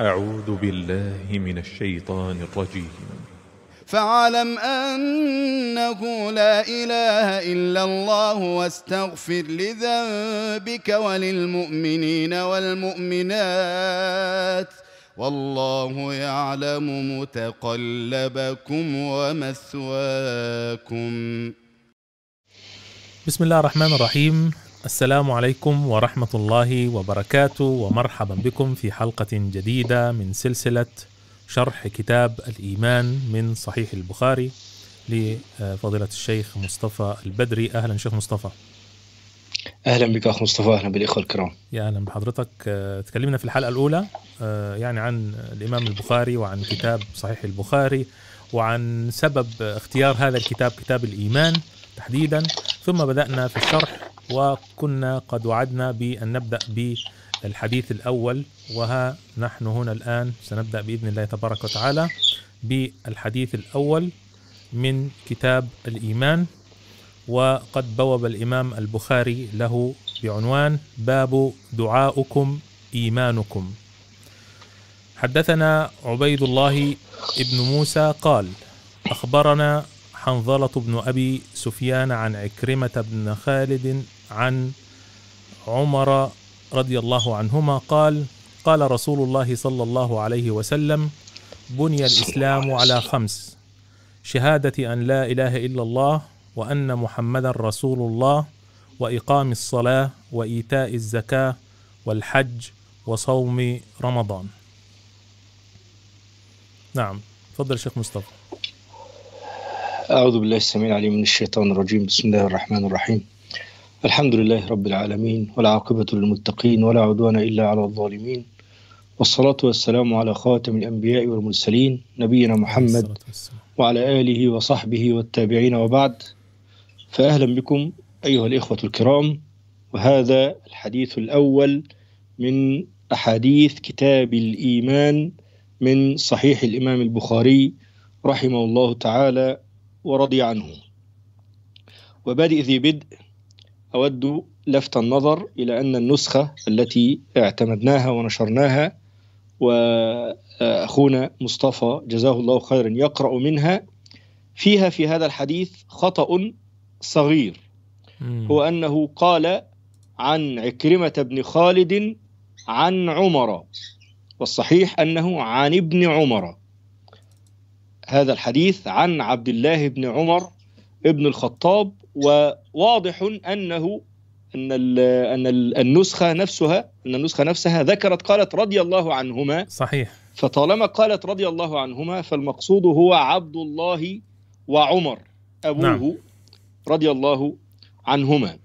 أعوذ بالله من الشيطان الرجيم فاعلم أنه لا إله إلا الله واستغفر لذنبك وللمؤمنين والمؤمنات والله يعلم متقلبكم ومثواكم بسم الله الرحمن الرحيم السلام عليكم ورحمة الله وبركاته ومرحبا بكم في حلقة جديدة من سلسلة شرح كتاب الإيمان من صحيح البخاري لفضيلة الشيخ مصطفى البدري أهلا شيخ مصطفى أهلا بك أخ مصطفى أهلا بالإخوة الكرام يا أهلا بحضرتك آه، تكلمنا في الحلقة الأولى آه، يعني عن الإمام البخاري وعن كتاب صحيح البخاري وعن سبب اختيار هذا الكتاب كتاب الإيمان تحديدا ثم بدأنا في الشرح وكنا قد وعدنا بأن نبدأ بالحديث الأول وها نحن هنا الآن سنبدأ بإذن الله تبارك وتعالى بالحديث الأول من كتاب الإيمان وقد بوب الإمام البخاري له بعنوان باب دعاؤكم إيمانكم حدثنا عبيد الله ابن موسى قال أخبرنا حنظلة بن أبي سفيان عن عكرمة بن خالد عن عمر رضي الله عنهما قال قال رسول الله صلى الله عليه وسلم بني الإسلام على خمس شهادة أن لا إله إلا الله وأن محمدا رسول الله وإقام الصلاة وإيتاء الزكاة والحج وصوم رمضان نعم تفضل شيخ مصطفى أعوذ بالله السميع العليم من الشيطان الرجيم بسم الله الرحمن الرحيم الحمد لله رب العالمين والعاقبة للمتقين ولا عدوان إلا على الظالمين والصلاة والسلام على خاتم الأنبياء والمرسلين نبينا محمد وعلى آله وصحبه والتابعين وبعد فأهلا بكم أيها الإخوة الكرام وهذا الحديث الأول من أحاديث كتاب الإيمان من صحيح الإمام البخاري رحمه الله تعالى ورضي عنه وبادئ ذي بدء أود لفت النظر إلى أن النسخة التي اعتمدناها ونشرناها وأخونا مصطفى جزاه الله خيرا يقرأ منها فيها في هذا الحديث خطأ صغير هو أنه قال عن عكرمة بن خالد عن عمر والصحيح أنه عن ابن عمر هذا الحديث عن عبد الله بن عمر ابن الخطاب وواضح انه ان ان النسخه نفسها ان النسخه نفسها ذكرت قالت رضي الله عنهما صحيح فطالما قالت رضي الله عنهما فالمقصود هو عبد الله وعمر ابوه نعم. رضي الله عنهما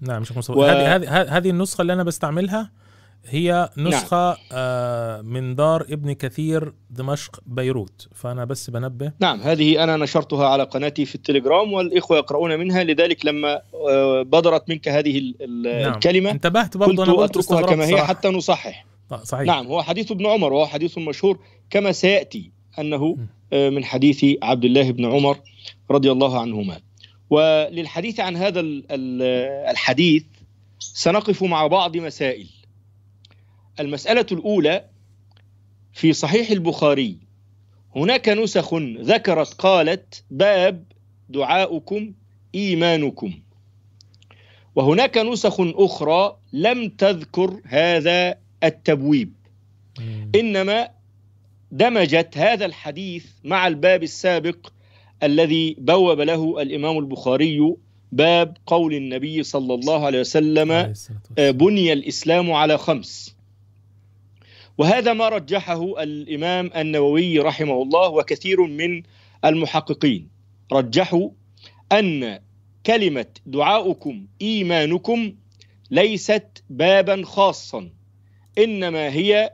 نعم شيخ مصطفى و... هذه هذه النسخه اللي انا بستعملها هي نعم. نسخة نعم. آه من دار ابن كثير دمشق بيروت فأنا بس بنبه نعم هذه أنا نشرتها على قناتي في التليجرام والإخوة يقرؤون منها لذلك لما آه بدرت منك هذه نعم. الكلمة انتبهت برضو أنا قلت كما هي حتى نصحح آه، صحيح. نعم هو حديث ابن عمر وهو حديث مشهور كما سيأتي أنه آه من حديث عبد الله بن عمر رضي الله عنهما وللحديث عن هذا الحديث سنقف مع بعض مسائل المسألة الأولى في صحيح البخاري هناك نسخ ذكرت قالت باب دعاؤكم إيمانكم وهناك نسخ أخرى لم تذكر هذا التبويب إنما دمجت هذا الحديث مع الباب السابق الذي بوب له الإمام البخاري باب قول النبي صلى الله عليه وسلم آه، بني الإسلام على خمس وهذا ما رجحه الامام النووي رحمه الله وكثير من المحققين رجحوا ان كلمه دعاؤكم ايمانكم ليست بابا خاصا انما هي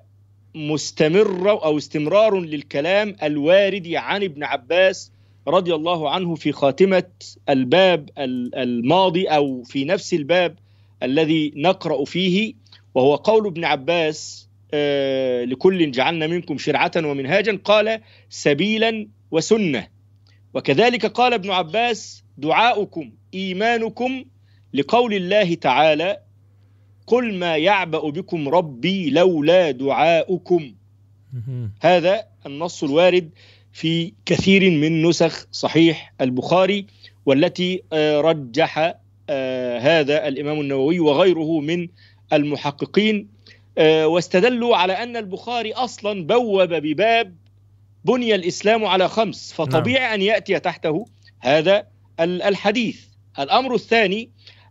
مستمره او استمرار للكلام الوارد عن ابن عباس رضي الله عنه في خاتمه الباب الماضي او في نفس الباب الذي نقرا فيه وهو قول ابن عباس آه، لكل جعلنا منكم شرعة ومنهاجا قال سبيلا وسنة وكذلك قال ابن عباس دعاؤكم إيمانكم لقول الله تعالى قل ما يعبأ بكم ربي لولا دعاؤكم هذا النص الوارد في كثير من نسخ صحيح البخاري والتي آه، رجح آه، هذا الإمام النووي وغيره من المحققين آه، واستدلوا على أن البخاري أصلا بوب بباب بني الإسلام على خمس نعم. فطبيعي أن يأتي تحته هذا الحديث الأمر الثاني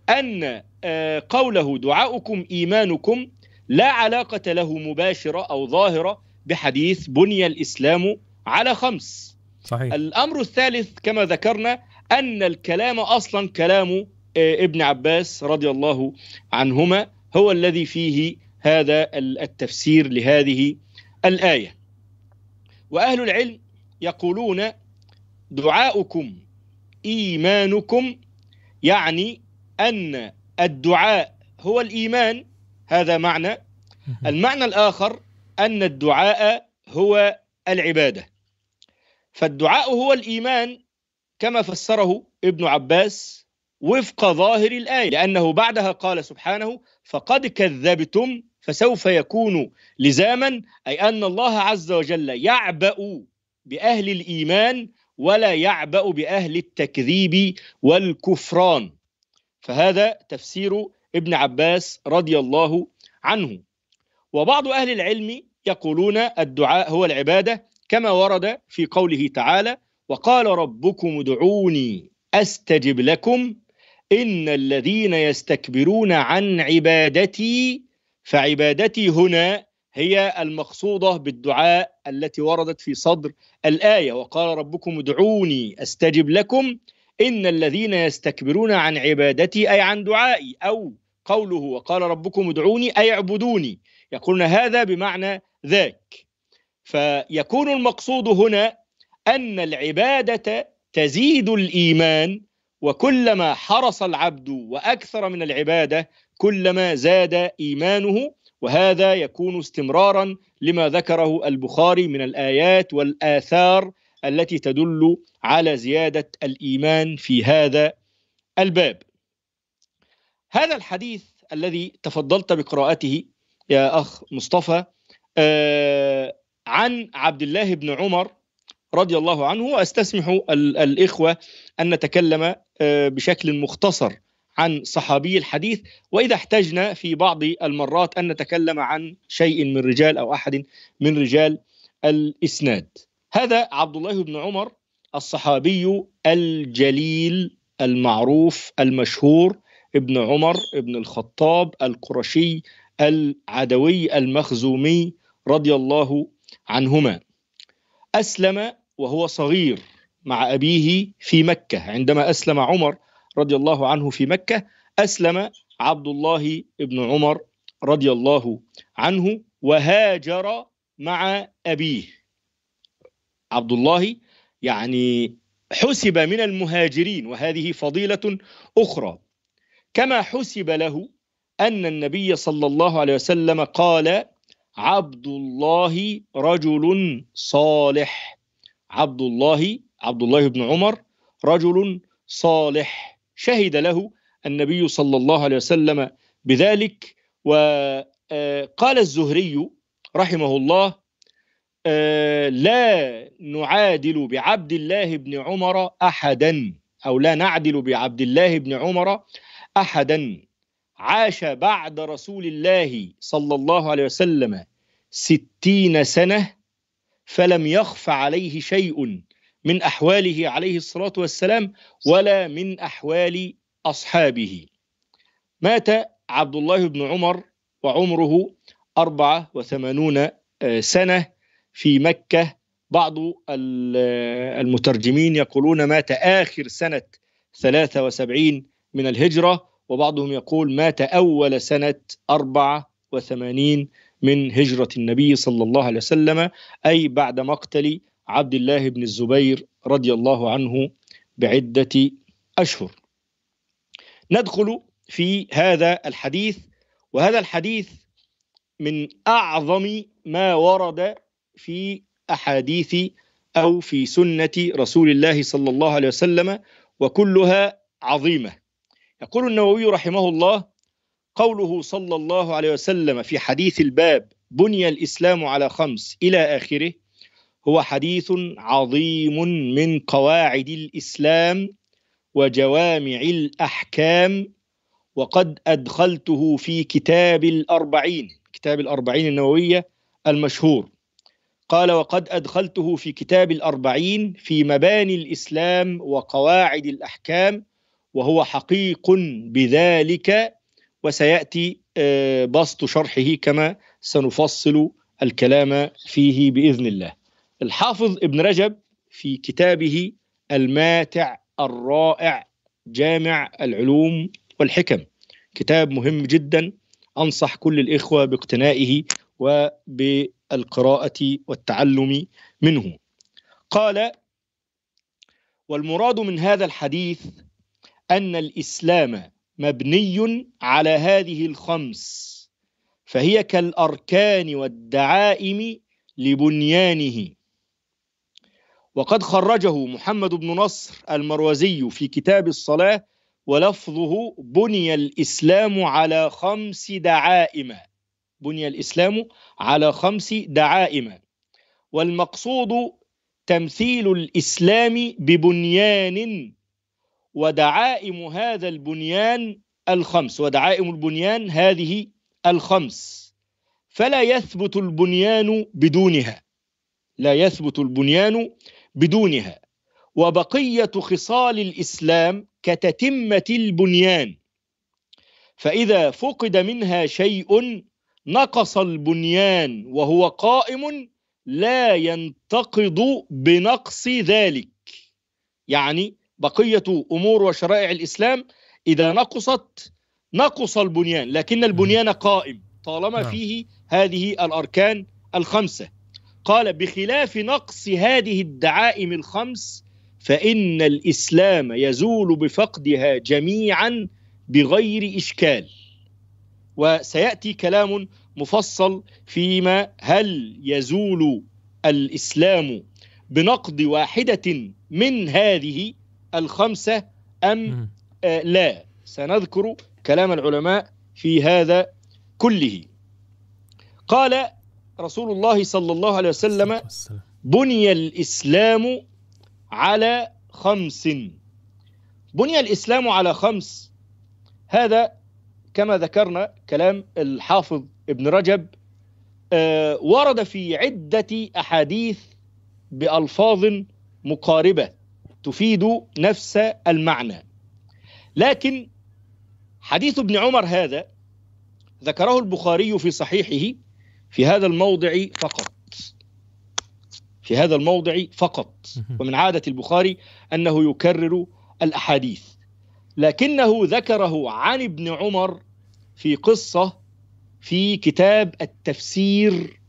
أن آه، قوله دعاؤكم إيمانكم لا علاقة له مباشرة أو ظاهرة بحديث بني الإسلام على خمس صحيح. الأمر الثالث كما ذكرنا أن الكلام أصلا كلام آه، ابن عباس رضي الله عنهما هو الذي فيه هذا التفسير لهذه الآية وأهل العلم يقولون دعاؤكم إيمانكم يعني أن الدعاء هو الإيمان هذا معنى المعنى الآخر أن الدعاء هو العبادة فالدعاء هو الإيمان كما فسره ابن عباس وفق ظاهر الآية لأنه بعدها قال سبحانه فقد كذبتم فسوف يكون لزاما أي أن الله عز وجل يعبأ بأهل الإيمان ولا يعبأ بأهل التكذيب والكفران فهذا تفسير ابن عباس رضي الله عنه وبعض أهل العلم يقولون الدعاء هو العبادة كما ورد في قوله تعالى وقال ربكم ادعوني أستجب لكم إن الذين يستكبرون عن عبادتي فعبادتي هنا هي المقصوده بالدعاء التي وردت في صدر الايه وقال ربكم ادعوني استجب لكم ان الذين يستكبرون عن عبادتي اي عن دعائي او قوله وقال ربكم ادعوني اي اعبدوني يقولون هذا بمعنى ذاك فيكون المقصود هنا ان العباده تزيد الايمان وكلما حرص العبد واكثر من العباده كلما زاد ايمانه وهذا يكون استمرارا لما ذكره البخاري من الايات والاثار التي تدل على زياده الايمان في هذا الباب. هذا الحديث الذي تفضلت بقراءته يا اخ مصطفى آه، عن عبد الله بن عمر رضي الله عنه واستسمح الاخوه ان نتكلم آه، بشكل مختصر عن صحابي الحديث واذا احتجنا في بعض المرات ان نتكلم عن شيء من رجال او احد من رجال الاسناد. هذا عبد الله بن عمر الصحابي الجليل المعروف المشهور ابن عمر ابن الخطاب القرشي العدوي المخزومي رضي الله عنهما. اسلم وهو صغير مع ابيه في مكه عندما اسلم عمر رضي الله عنه في مكة أسلم عبد الله بن عمر رضي الله عنه وهاجر مع أبيه عبد الله يعني حسب من المهاجرين وهذه فضيلة أخرى كما حسب له أن النبي صلى الله عليه وسلم قال عبد الله رجل صالح عبد الله عبد الله بن عمر رجل صالح شهد له النبي صلى الله عليه وسلم بذلك وقال آه، الزهري رحمه الله آه، لا نعادل بعبد الله بن عمر احدا او لا نعدل بعبد الله بن عمر احدا عاش بعد رسول الله صلى الله عليه وسلم ستين سنه فلم يخف عليه شيء من احواله عليه الصلاه والسلام ولا من احوال اصحابه. مات عبد الله بن عمر وعمره 84 آه، سنه في مكه بعض آه، المترجمين يقولون مات اخر سنه 73 من الهجره وبعضهم يقول مات اول سنه 84 من هجره النبي صلى الله عليه وسلم اي بعد مقتل عبد الله بن الزبير رضي الله عنه بعدة أشهر. ندخل في هذا الحديث وهذا الحديث من أعظم ما ورد في أحاديث أو في سنة رسول الله صلى الله عليه وسلم وكلها عظيمة. يقول النووي رحمه الله: قوله صلى الله عليه وسلم في حديث الباب بني الإسلام على خمس إلى آخره هو حديث عظيم من قواعد الإسلام وجوامع الأحكام وقد أدخلته في كتاب الأربعين كتاب الأربعين النووية المشهور قال وقد أدخلته في كتاب الأربعين في مباني الإسلام وقواعد الأحكام وهو حقيق بذلك وسيأتي آه، بسط شرحه كما سنفصل الكلام فيه بإذن الله الحافظ ابن رجب في كتابه الماتع الرائع جامع العلوم والحكم كتاب مهم جدا انصح كل الاخوه باقتنائه وبالقراءه والتعلم منه قال والمراد من هذا الحديث ان الاسلام مبني على هذه الخمس فهي كالاركان والدعائم لبنيانه وقد خرجه محمد بن نصر المروزي في كتاب الصلاة ولفظه بني الإسلام على خمس دعائم بني الإسلام على خمس دعائم والمقصود تمثيل الإسلام ببنيان ودعائم هذا البنيان الخمس ودعائم البنيان هذه الخمس فلا يثبت البنيان بدونها لا يثبت البنيان بدونها وبقيه خصال الاسلام كتتمه البنيان فاذا فقد منها شيء نقص البنيان وهو قائم لا ينتقض بنقص ذلك يعني بقيه امور وشرائع الاسلام اذا نقصت نقص البنيان لكن البنيان قائم طالما نعم. فيه هذه الاركان الخمسه قال بخلاف نقص هذه الدعائم الخمس فإن الإسلام يزول بفقدها جميعا بغير إشكال وسيأتي كلام مفصل فيما هل يزول الإسلام بنقد واحدة من هذه الخمسة أم آه، لا سنذكر كلام العلماء في هذا كله قال رسول الله صلى الله عليه وسلم بني الإسلام على خمس بني الإسلام على خمس هذا كما ذكرنا كلام الحافظ ابن رجب آه، ورد في عدة أحاديث بألفاظ مقاربة تفيد نفس المعنى لكن حديث ابن عمر هذا ذكره البخاري في صحيحه في هذا الموضع فقط في هذا الموضع فقط ومن عادة البخاري أنه يكرر الأحاديث لكنه ذكره عن ابن عمر في قصة في كتاب التفسير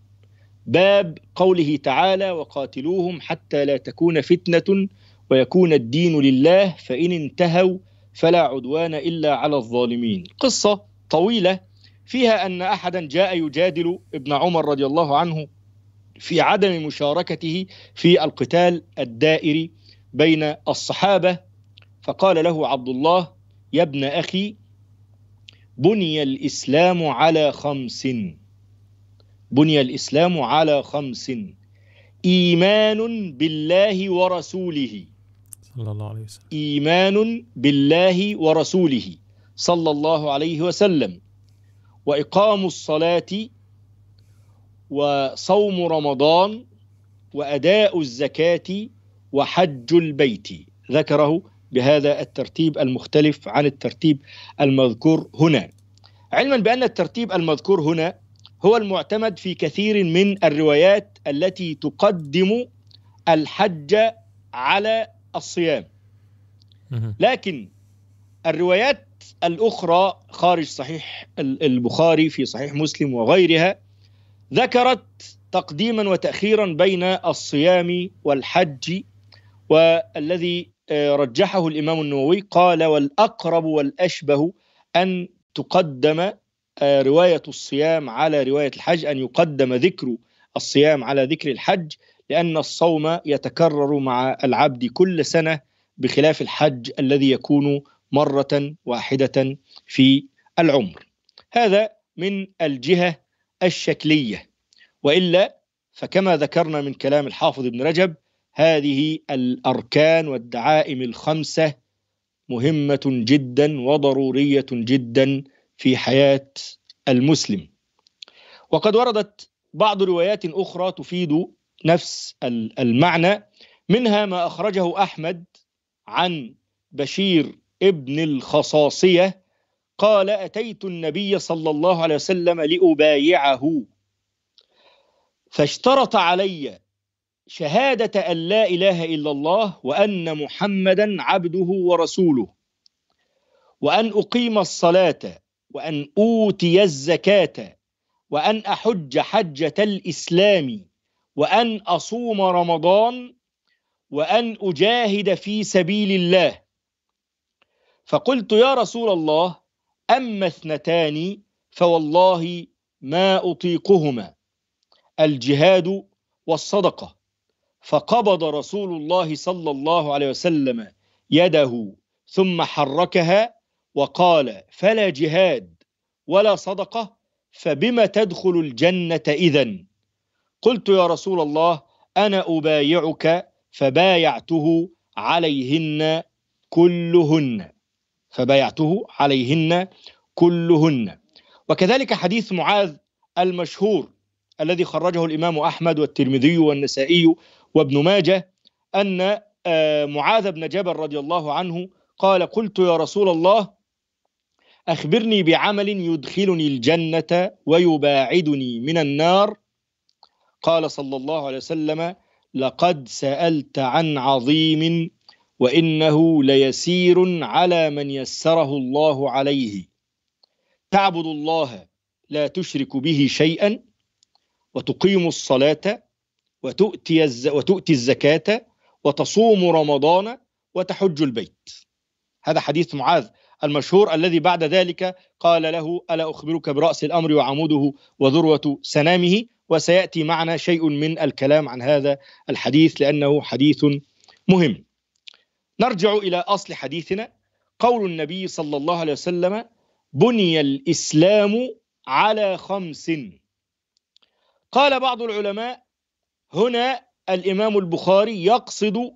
باب قوله تعالى وقاتلوهم حتى لا تكون فتنة ويكون الدين لله فإن انتهوا فلا عدوان إلا على الظالمين قصة طويلة فيها أن أحدا جاء يجادل ابن عمر رضي الله عنه في عدم مشاركته في القتال الدائري بين الصحابة فقال له عبد الله يا ابن أخي بني الإسلام على خمس بني الإسلام على خمس إيمان بالله ورسوله صلى الله عليه وسلم إيمان بالله ورسوله صلى الله عليه وسلم واقام الصلاه وصوم رمضان واداء الزكاه وحج البيت ذكره بهذا الترتيب المختلف عن الترتيب المذكور هنا علما بان الترتيب المذكور هنا هو المعتمد في كثير من الروايات التي تقدم الحج على الصيام لكن الروايات الأخرى خارج صحيح البخاري في صحيح مسلم وغيرها ذكرت تقديما وتأخيرا بين الصيام والحج والذي آه، رجحه الإمام النووي قال والأقرب والأشبه أن تقدم آه، رواية الصيام على رواية الحج أن يقدم ذكر الصيام على ذكر الحج لأن الصوم يتكرر مع العبد كل سنة بخلاف الحج الذي يكون مرة واحدة في العمر هذا من الجهة الشكلية وإلا فكما ذكرنا من كلام الحافظ ابن رجب هذه الأركان والدعائم الخمسة مهمة جدا وضرورية جدا في حياة المسلم وقد وردت بعض روايات أخرى تفيد نفس المعنى منها ما أخرجه أحمد عن بشير ابن الخصاصية قال أتيت النبي صلى الله عليه وسلم لأبايعه فاشترط علي شهادة أن لا إله إلا الله وأن محمدا عبده ورسوله وأن أقيم الصلاة وأن أوتي الزكاة وأن أحج حجة الإسلام وأن أصوم رمضان وأن أجاهد في سبيل الله فقلت يا رسول الله أما اثنتان فوالله ما أطيقهما الجهاد والصدقة فقبض رسول الله صلى الله عليه وسلم يده ثم حركها وقال فلا جهاد ولا صدقة فبما تدخل الجنة إذا قلت يا رسول الله أنا أبايعك فبايعته عليهن كلهن فبايعته عليهن كلهن وكذلك حديث معاذ المشهور الذي خرجه الإمام أحمد والترمذي والنسائي وابن ماجه أن آه، معاذ بن جبل رضي الله عنه قال قلت يا رسول الله أخبرني بعمل يدخلني الجنة ويباعدني من النار قال صلى الله عليه وسلم لقد سألت عن عظيم وانه ليسير على من يسره الله عليه تعبد الله لا تشرك به شيئا وتقيم الصلاه وتؤتي الز... وتؤتي الزكاه وتصوم رمضان وتحج البيت هذا حديث معاذ المشهور الذي بعد ذلك قال له الا اخبرك براس الامر وعموده وذروه سنامه وسياتي معنا شيء من الكلام عن هذا الحديث لانه حديث مهم نرجع إلى أصل حديثنا قول النبي صلى الله عليه وسلم بني الإسلام على خمس قال بعض العلماء هنا الإمام البخاري يقصد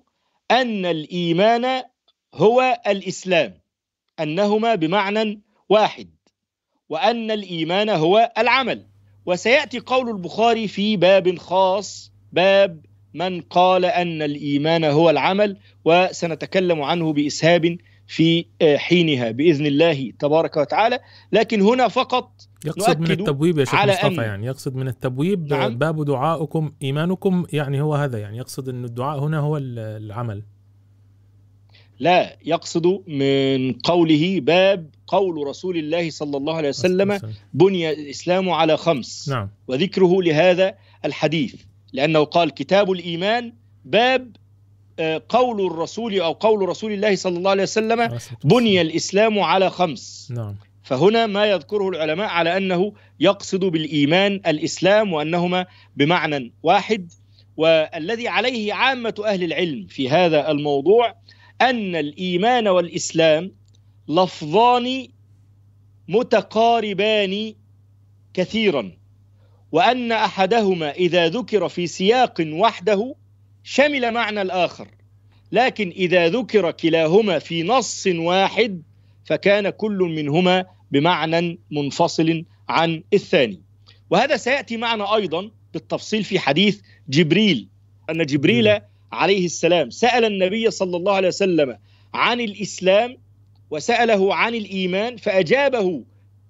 أن الإيمان هو الإسلام أنهما بمعنى واحد وأن الإيمان هو العمل وسيأتي قول البخاري في باب خاص باب من قال أن الإيمان هو العمل وسنتكلم عنه بإسهاب في آه، حينها باذن الله تبارك وتعالى لكن هنا فقط يقصد من التبويب يا شيخ مصطفى يعني يقصد من التبويب نعم. باب دعائكم ايمانكم يعني هو هذا يعني يقصد ان الدعاء هنا هو العمل لا يقصد من قوله باب قول رسول الله صلى الله عليه وسلم بني الاسلام على خمس نعم. وذكره لهذا الحديث لانه قال كتاب الايمان باب قول الرسول او قول رسول الله صلى الله عليه وسلم بني الاسلام على خمس نعم فهنا ما يذكره العلماء على انه يقصد بالايمان الاسلام وانهما بمعنى واحد والذي عليه عامه اهل العلم في هذا الموضوع ان الايمان والاسلام لفظان متقاربان كثيرا وان احدهما اذا ذكر في سياق وحده شمل معنى الآخر لكن إذا ذكر كلاهما في نص واحد فكان كل منهما بمعنى منفصل عن الثاني وهذا سيأتي معنا أيضا بالتفصيل في حديث جبريل أن جبريل عليه السلام سأل النبي صلى الله عليه وسلم عن الإسلام وسأله عن الإيمان فأجابه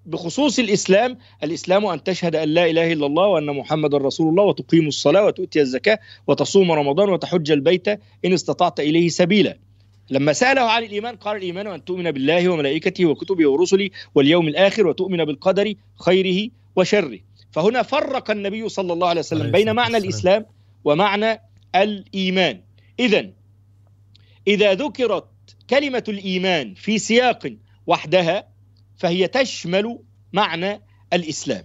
بخصوص الإسلام الإسلام أن تشهد أن لا إله إلا الله وأن محمد رسول الله وتقيم الصلاة وتؤتي الزكاة وتصوم رمضان وتحج البيت إن استطعت إليه سبيلا لما سأله عن الإيمان قال الإيمان أن تؤمن بالله وملائكته وكتبه ورسله واليوم الآخر وتؤمن بالقدر خيره وشره فهنا فرق النبي صلى الله عليه وسلم بين معنى الإسلام ومعنى الإيمان إذا إذا ذكرت كلمة الإيمان في سياق وحدها فهي تشمل معنى الاسلام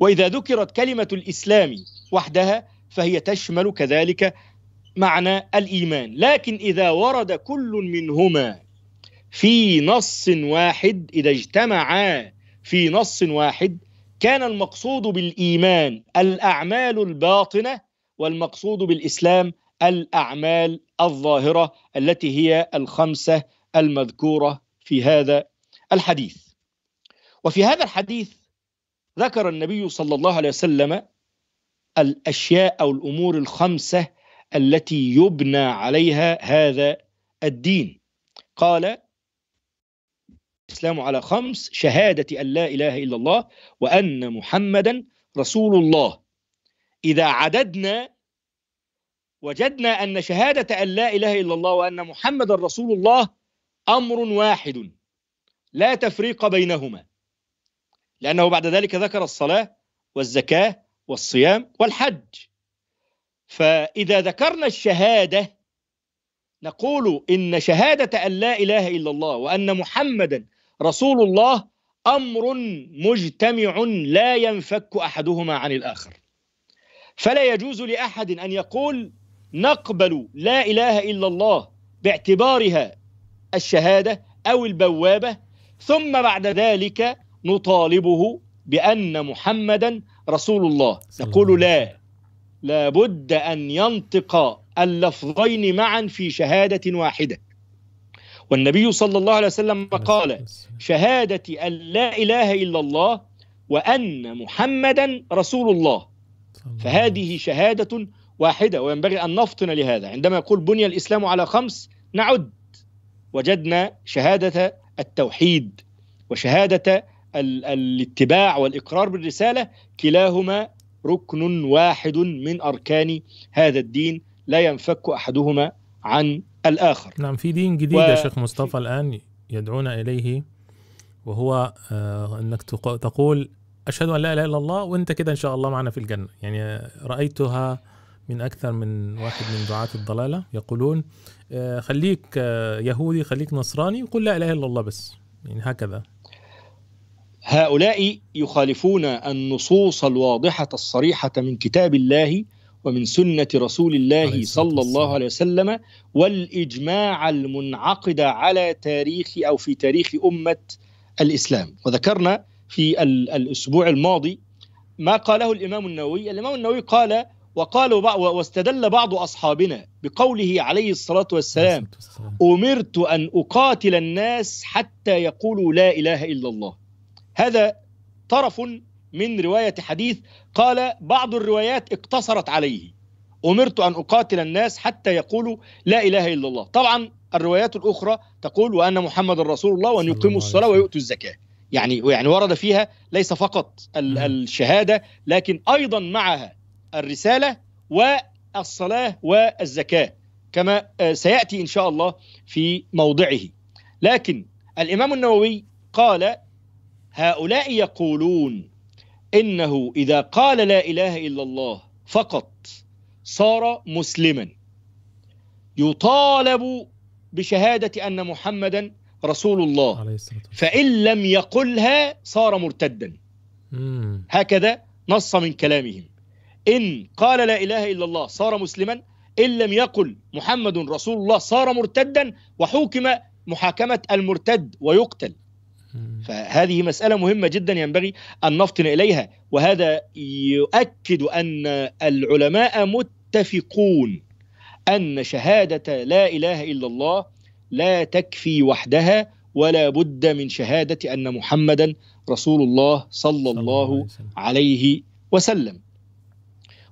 واذا ذكرت كلمه الاسلام وحدها فهي تشمل كذلك معنى الايمان لكن اذا ورد كل منهما في نص واحد اذا اجتمعا في نص واحد كان المقصود بالايمان الاعمال الباطنه والمقصود بالاسلام الاعمال الظاهره التي هي الخمسه المذكوره في هذا الحديث وفي هذا الحديث ذكر النبي صلى الله عليه وسلم الاشياء او الامور الخمسه التي يبنى عليها هذا الدين قال الاسلام على خمس شهاده ان لا اله الا الله وان محمدا رسول الله اذا عددنا وجدنا ان شهاده ان لا اله الا الله وان محمدا رسول الله امر واحد لا تفريق بينهما لأنه بعد ذلك ذكر الصلاة والزكاة والصيام والحج فإذا ذكرنا الشهادة نقول إن شهادة أن لا إله إلا الله وأن محمدا رسول الله أمر مجتمع لا ينفك أحدهما عن الآخر فلا يجوز لأحد أن يقول نقبل لا إله إلا الله باعتبارها الشهادة أو البوابة ثم بعد ذلك نطالبه بأن محمدا رسول الله نقول لا لابد أن ينطق اللفظين معا في شهادة واحدة والنبي صلى الله عليه وسلم قال شهادة أن لا إله إلا الله وأن محمدا رسول الله فهذه شهادة واحدة وينبغي أن نفطن لهذا عندما يقول بني الإسلام على خمس نعد وجدنا شهادة التوحيد وشهادة الاتباع والاقرار بالرساله كلاهما ركن واحد من اركان هذا الدين لا ينفك احدهما عن الاخر. نعم في دين جديد و... يا شيخ مصطفى الان يدعون اليه وهو آه انك تقول اشهد ان لا اله الا الله وانت كده ان شاء الله معنا في الجنه، يعني رايتها من اكثر من واحد من دعاة الضلاله يقولون آه خليك آه يهودي خليك نصراني وقل لا اله الا الله بس يعني هكذا هؤلاء يخالفون النصوص الواضحة الصريحة من كتاب الله ومن سنة رسول الله صلى الله عليه وسلم والإجماع المنعقد على تاريخ أو في تاريخ أمة الإسلام وذكرنا في الأسبوع الماضي ما قاله الإمام النووي الإمام النووي قال وقالوا واستدل بعض أصحابنا بقوله عليه الصلاة والسلام أمرت أن أقاتل الناس حتى يقولوا لا إله إلا الله هذا طرف من رواية حديث قال بعض الروايات اقتصرت عليه أمرت أن أقاتل الناس حتى يقولوا لا إله إلا الله طبعا الروايات الأخرى تقول وأن محمد رسول الله وأن يقيموا الصلاة ويؤتوا الزكاة يعني يعني ورد فيها ليس فقط نعم. الشهادة لكن أيضا معها الرسالة والصلاة والزكاة كما آه، سيأتي إن شاء الله في موضعه لكن الإمام النووي قال هؤلاء يقولون انه اذا قال لا اله الا الله فقط صار مسلما يطالب بشهاده ان محمدا رسول الله فان لم يقلها صار مرتدا هكذا نص من كلامهم ان قال لا اله الا الله صار مسلما ان لم يقل محمد رسول الله صار مرتدا وحوكم محاكمه المرتد ويقتل فهذه مسألة مهمة جدا ينبغي أن نفطن إليها وهذا يؤكد أن العلماء متفقون أن شهادة لا إله إلا الله لا تكفي وحدها ولا بد من شهادة أن محمدا رسول الله صلى الله عليه وسلم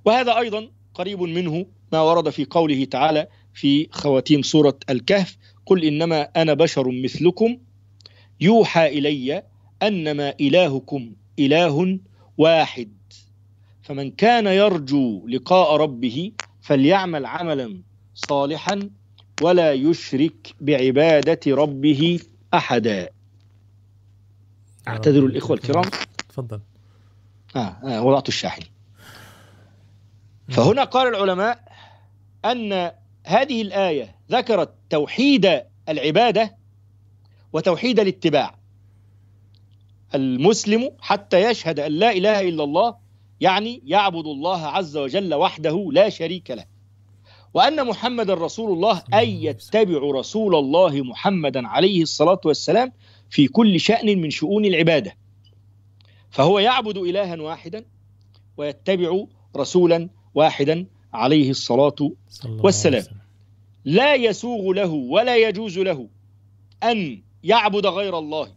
وهذا أيضا قريب منه ما ورد في قوله تعالى في خواتيم سورة الكهف قل إنما أنا بشر مثلكم يوحى الي انما الهكم اله واحد فمن كان يرجو لقاء ربه فليعمل عملا صالحا ولا يشرك بعباده ربه احدا اعتذروا الاخوه الكرام تفضل آه, آه وضعت الشاحن فهنا قال العلماء ان هذه الايه ذكرت توحيد العباده وتوحيد الاتباع المسلم حتى يشهد أن لا إله إلا الله يعني يعبد الله عز وجل وحده لا شريك له وأن محمد رسول الله أي يتبع رسول الله محمدا عليه الصلاة والسلام في كل شأن من شؤون العبادة فهو يعبد إلها واحدا ويتبع رسولا واحدا عليه الصلاة والسلام لا يسوغ له ولا يجوز له أن يعبد غير الله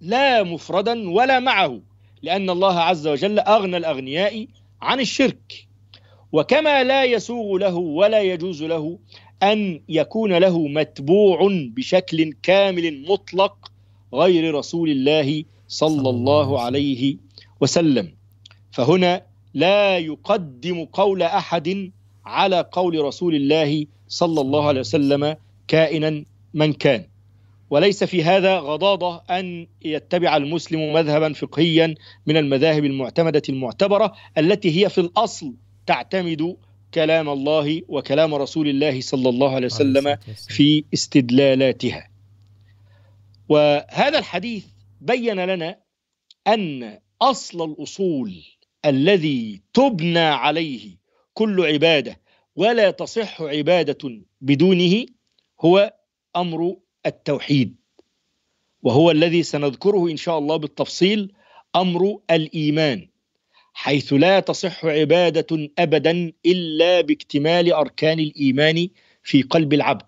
لا مفردا ولا معه لأن الله عز وجل أغنى الأغنياء عن الشرك وكما لا يسوغ له ولا يجوز له أن يكون له متبوع بشكل كامل مطلق غير رسول الله صلى الله عليه وسلم فهنا لا يقدم قول أحد على قول رسول الله صلى الله عليه وسلم كائنا من كان وليس في هذا غضاضة أن يتبع المسلم مذهبا فقهيا من المذاهب المعتمدة المعتبرة التي هي في الأصل تعتمد كلام الله وكلام رسول الله صلى الله عليه وسلم في استدلالاتها وهذا الحديث بين لنا أن أصل الأصول الذي تبنى عليه كل عبادة ولا تصح عبادة بدونه هو أمر التوحيد وهو الذي سنذكره ان شاء الله بالتفصيل امر الايمان حيث لا تصح عباده ابدا الا باكتمال اركان الايمان في قلب العبد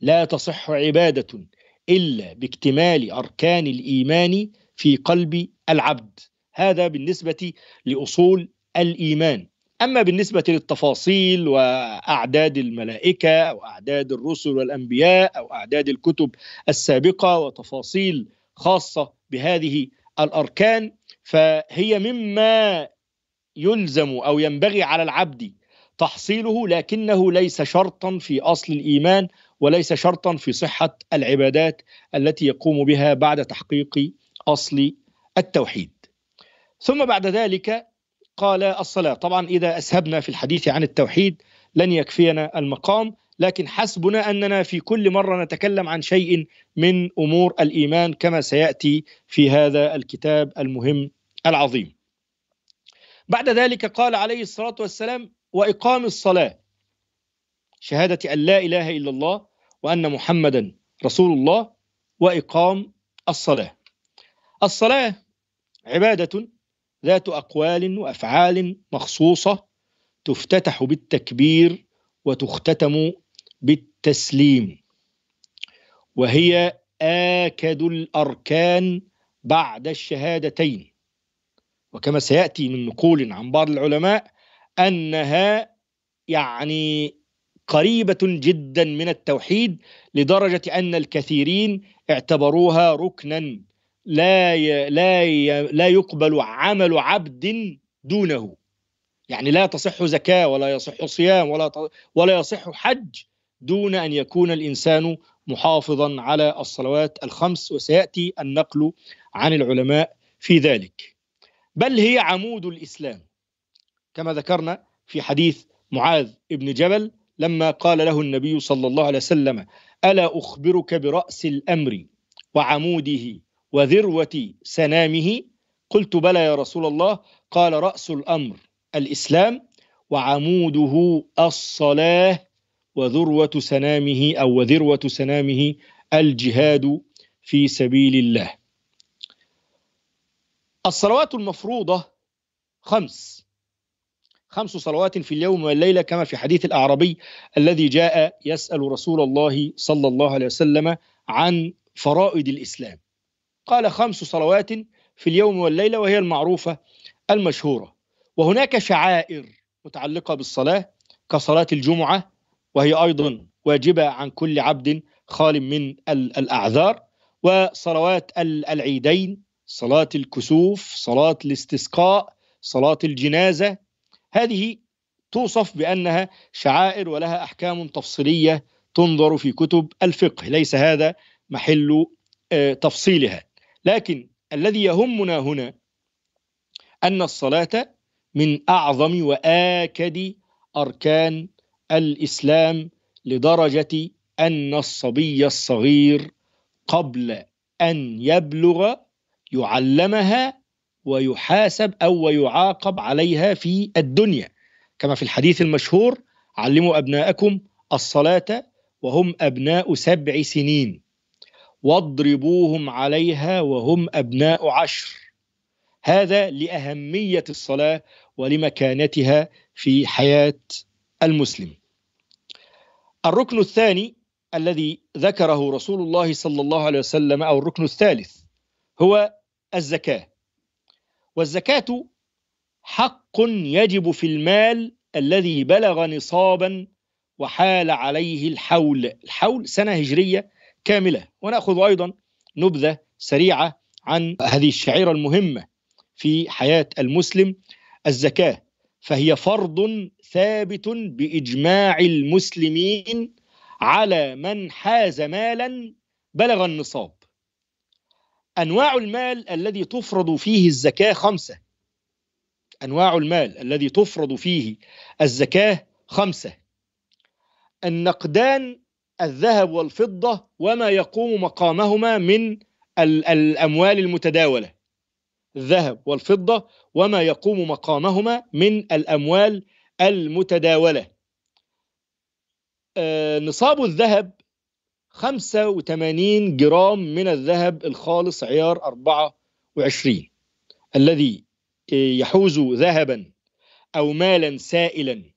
لا تصح عباده الا باكتمال اركان الايمان في قلب العبد هذا بالنسبه لاصول الايمان أما بالنسبة للتفاصيل وأعداد الملائكة أو أعداد الرسل والأنبياء أو أعداد الكتب السابقة وتفاصيل خاصة بهذه الأركان فهي مما يلزم أو ينبغي على العبد تحصيله لكنه ليس شرطا في أصل الإيمان وليس شرطا في صحة العبادات التي يقوم بها بعد تحقيق أصل التوحيد ثم بعد ذلك قال الصلاة طبعا إذا أسهبنا في الحديث عن التوحيد لن يكفينا المقام لكن حسبنا أننا في كل مرة نتكلم عن شيء من أمور الإيمان كما سيأتي في هذا الكتاب المهم العظيم بعد ذلك قال عليه الصلاة والسلام وإقام الصلاة شهادة أن لا إله إلا الله وأن محمدا رسول الله وإقام الصلاة الصلاة عبادة ذات أقوال وأفعال مخصوصة تفتتح بالتكبير وتختتم بالتسليم وهي آكد الأركان بعد الشهادتين وكما سيأتي من نقول عن بعض العلماء أنها يعني قريبة جدا من التوحيد لدرجة أن الكثيرين اعتبروها ركنا لا ي... لا ي... لا يقبل عمل عبد دونه يعني لا تصح زكاه ولا يصح صيام ولا ت... ولا يصح حج دون ان يكون الانسان محافظا على الصلوات الخمس وسياتي النقل عن العلماء في ذلك بل هي عمود الاسلام كما ذكرنا في حديث معاذ بن جبل لما قال له النبي صلى الله عليه وسلم الا اخبرك براس الامر وعموده وذروة سنامه قلت بلى يا رسول الله قال رأس الأمر الإسلام وعموده الصلاة وذروة سنامه أو وذروة سنامه الجهاد في سبيل الله الصلوات المفروضة خمس خمس صلوات في اليوم والليلة كما في حديث الأعرابي الذي جاء يسأل رسول الله صلى الله عليه وسلم عن فرائض الإسلام قال خمس صلوات في اليوم والليلة وهي المعروفة المشهورة وهناك شعائر متعلقة بالصلاة كصلاة الجمعة وهي أيضا واجبة عن كل عبد خال من الأعذار وصلوات العيدين صلاة الكسوف صلاة الاستسقاء صلاة الجنازة هذه توصف بأنها شعائر ولها أحكام تفصيلية تنظر في كتب الفقه ليس هذا محل آه، تفصيلها لكن الذي يهمنا هنا أن الصلاة من أعظم وآكد أركان الإسلام لدرجة أن الصبي الصغير قبل أن يبلغ يعلمها ويحاسب أو يعاقب عليها في الدنيا كما في الحديث المشهور علموا أبناءكم الصلاة وهم أبناء سبع سنين واضربوهم عليها وهم أبناء عشر هذا لأهمية الصلاة ولمكانتها في حياة المسلم الركن الثاني الذي ذكره رسول الله صلى الله عليه وسلم أو الركن الثالث هو الزكاة والزكاة حق يجب في المال الذي بلغ نصابا وحال عليه الحول الحول سنة هجرية كاملة ونأخذ أيضا نبذة سريعة عن هذه الشعيرة المهمة في حياة المسلم الزكاة فهي فرض ثابت بإجماع المسلمين على من حاز مالا بلغ النصاب أنواع المال الذي تفرض فيه الزكاة خمسة أنواع المال الذي تفرض فيه الزكاة خمسة النقدان الذهب والفضة وما يقوم مقامهما من الأموال المتداولة الذهب والفضة وما يقوم مقامهما من الأموال المتداولة آه، نصاب الذهب 85 جرام من الذهب الخالص عيار 24 الذي يحوز ذهبا أو مالا سائلا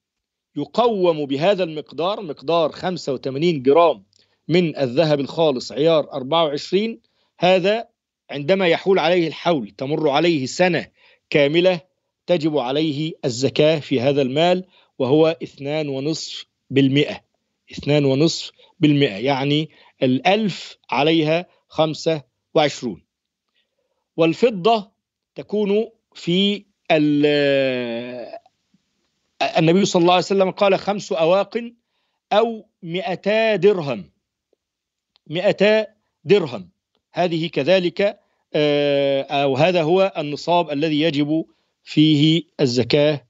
يقوم بهذا المقدار مقدار 85 جرام من الذهب الخالص عيار 24 هذا عندما يحول عليه الحول تمر عليه سنة كاملة تجب عليه الزكاة في هذا المال وهو 2.5 بالمئة 2.5 بالمئة يعني الألف عليها 25 والفضة تكون في النبي صلى الله عليه وسلم قال خمس أواق أو مئتا درهم مئتا درهم هذه كذلك آه، أو هذا هو النصاب الذي يجب فيه الزكاة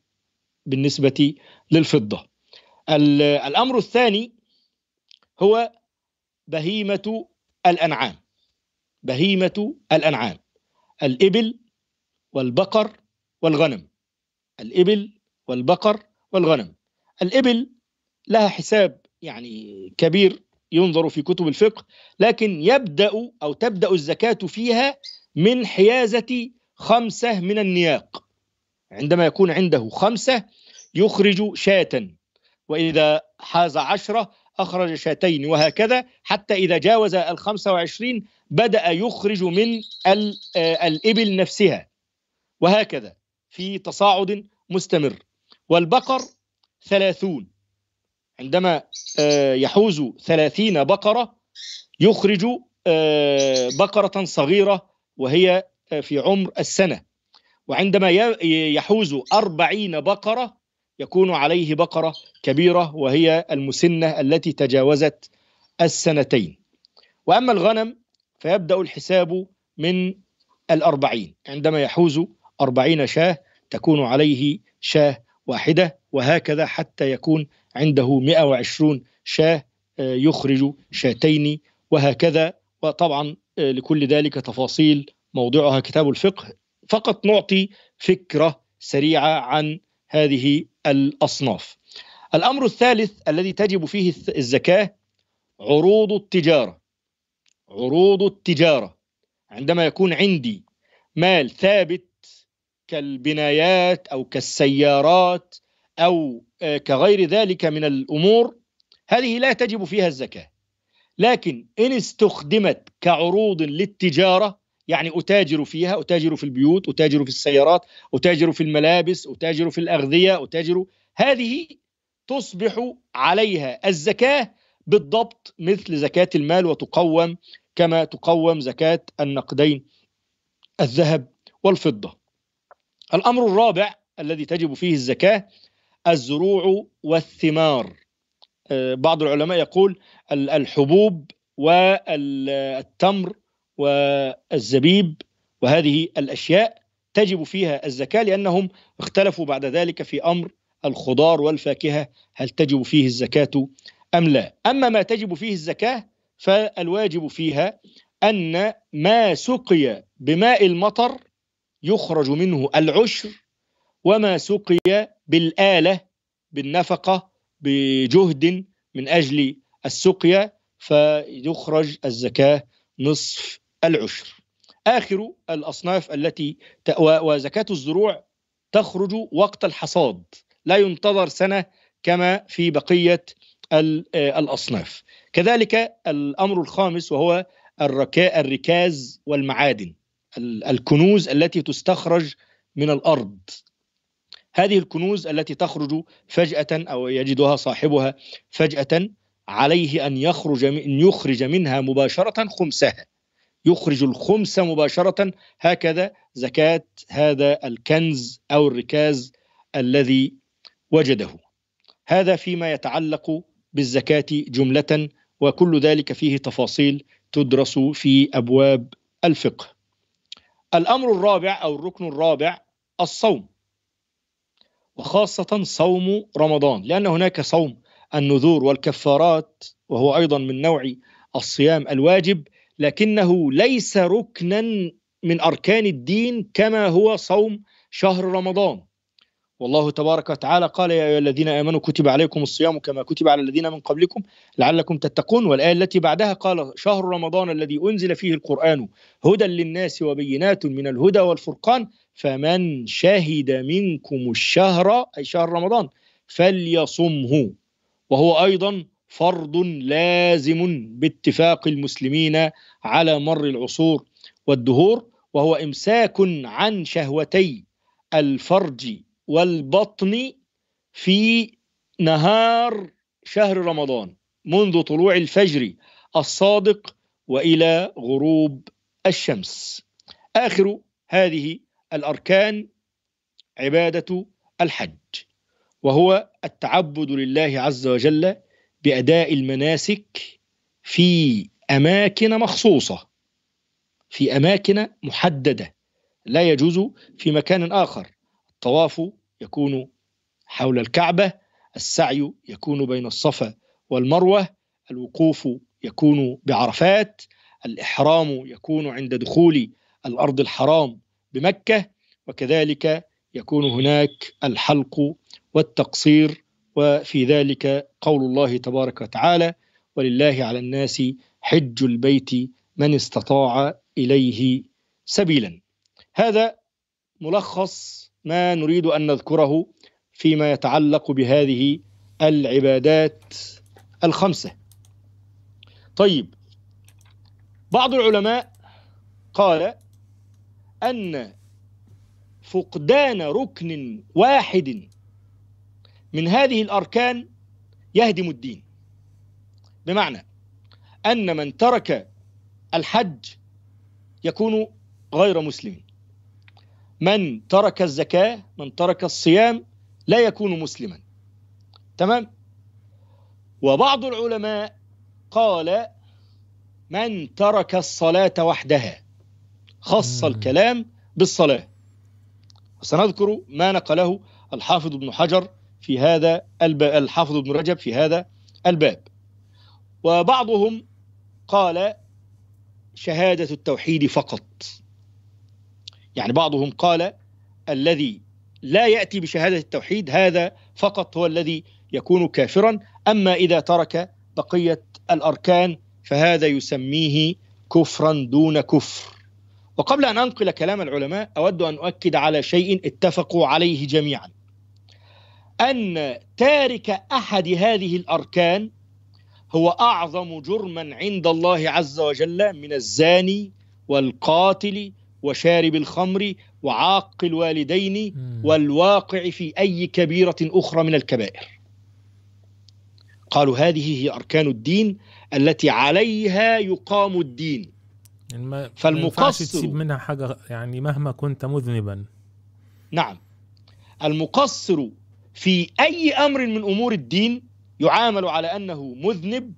بالنسبة للفضة الأمر الثاني هو بهيمة الأنعام بهيمة الأنعام الإبل والبقر والغنم الإبل والبقر والغنم الإبل لها حساب يعني كبير ينظر في كتب الفقه لكن يبدأ أو تبدأ الزكاة فيها من حيازة خمسة من النياق عندما يكون عنده خمسة يخرج شاة وإذا حاز عشرة أخرج شاتين وهكذا حتى إذا جاوز ال 25 بدأ يخرج من آه، الإبل نفسها وهكذا في تصاعد مستمر والبقر ثلاثون عندما آه، يحوز ثلاثين بقرة يخرج آه، بقرة صغيرة وهي آه، في عمر السنة وعندما يحوز أربعين بقرة يكون عليه بقرة كبيرة وهي المسنة التي تجاوزت السنتين وأما الغنم فيبدأ الحساب من الأربعين عندما يحوز أربعين شاه تكون عليه شاه واحدة وهكذا حتى يكون عنده 120 شاه آه، يخرج شاتين وهكذا وطبعا آه، لكل ذلك تفاصيل موضوعها كتاب الفقه فقط نعطي فكرة سريعة عن هذه الأصناف الأمر الثالث الذي تجب فيه الزكاة عروض التجارة عروض التجارة عندما يكون عندي مال ثابت كالبنايات او كالسيارات او آه، كغير ذلك من الامور هذه لا تجب فيها الزكاه لكن ان استخدمت كعروض للتجاره يعني اتاجر فيها اتاجر في البيوت اتاجر في السيارات اتاجر في الملابس اتاجر في الاغذيه اتاجر هذه تصبح عليها الزكاه بالضبط مثل زكاه المال وتقوم كما تقوم زكاه النقدين الذهب والفضه الأمر الرابع الذي تجب فيه الزكاة الزروع والثمار آه، بعض العلماء يقول الحبوب والتمر والزبيب وهذه الأشياء تجب فيها الزكاة لأنهم اختلفوا بعد ذلك في أمر الخضار والفاكهة هل تجب فيه الزكاة أم لا أما ما تجب فيه الزكاة فالواجب فيها أن ما سقي بماء المطر يخرج منه العشر وما سقي بالآلة بالنفقة بجهد من أجل السقيا فيخرج الزكاة نصف العشر آخر الأصناف التي وزكاة الزروع تخرج وقت الحصاد لا ينتظر سنة كما في بقية آه، الأصناف كذلك الأمر الخامس وهو الركاز والمعادن الكنوز التي تستخرج من الارض هذه الكنوز التي تخرج فجاه او يجدها صاحبها فجاه عليه ان يخرج ان يخرج منها مباشره خمسها يخرج الخمس مباشره هكذا زكاه هذا الكنز او الركاز الذي وجده هذا فيما يتعلق بالزكاه جمله وكل ذلك فيه تفاصيل تدرس في ابواب الفقه الأمر الرابع أو الركن الرابع الصوم وخاصة صوم رمضان لأن هناك صوم النذور والكفارات وهو أيضا من نوع الصيام الواجب لكنه ليس ركنا من أركان الدين كما هو صوم شهر رمضان والله تبارك وتعالى قال يا أيها الذين آمنوا كتب عليكم الصيام كما كتب على الذين من قبلكم لعلكم تتقون والآية التي بعدها قال شهر رمضان الذي أنزل فيه القرآن هدى للناس وبينات من الهدى والفرقان فمن شهد منكم الشهر أي شهر رمضان فليصمه وهو أيضا فرض لازم باتفاق المسلمين على مر العصور والدهور وهو إمساك عن شهوتي الفرج والبطن في نهار شهر رمضان منذ طلوع الفجر الصادق والى غروب الشمس اخر هذه الاركان عباده الحج وهو التعبد لله عز وجل باداء المناسك في اماكن مخصوصه في اماكن محدده لا يجوز في مكان اخر الطواف يكون حول الكعبة السعي يكون بين الصفا والمروة الوقوف يكون بعرفات الإحرام يكون عند دخول الأرض الحرام بمكة وكذلك يكون هناك الحلق والتقصير وفي ذلك قول الله تبارك وتعالى ولله على الناس حج البيت من استطاع إليه سبيلا هذا ملخص ما نريد أن نذكره فيما يتعلق بهذه العبادات الخمسة طيب بعض العلماء قال أن فقدان ركن واحد من هذه الأركان يهدم الدين بمعنى أن من ترك الحج يكون غير مسلم من ترك الزكاة من ترك الصيام لا يكون مسلما تمام وبعض العلماء قال من ترك الصلاة وحدها خص الكلام بالصلاة وسنذكر ما نقله الحافظ ابن حجر في هذا الب... الحافظ ابن رجب في هذا الباب وبعضهم قال شهادة التوحيد فقط يعني بعضهم قال الذي لا ياتي بشهاده التوحيد هذا فقط هو الذي يكون كافرا اما اذا ترك بقيه الاركان فهذا يسميه كفرا دون كفر وقبل ان انقل كلام العلماء اود ان اؤكد على شيء اتفقوا عليه جميعا ان تارك احد هذه الاركان هو اعظم جرما عند الله عز وجل من الزاني والقاتل وشارب الخمر وعاق الوالدين والواقع في أي كبيرة أخرى من الكبائر قالوا هذه هي أركان الدين التي عليها يقام الدين يعني ما فالمقصر تسيب منها حاجة يعني مهما كنت مذنبا نعم المقصر في أي أمر من أمور الدين يعامل على أنه مذنب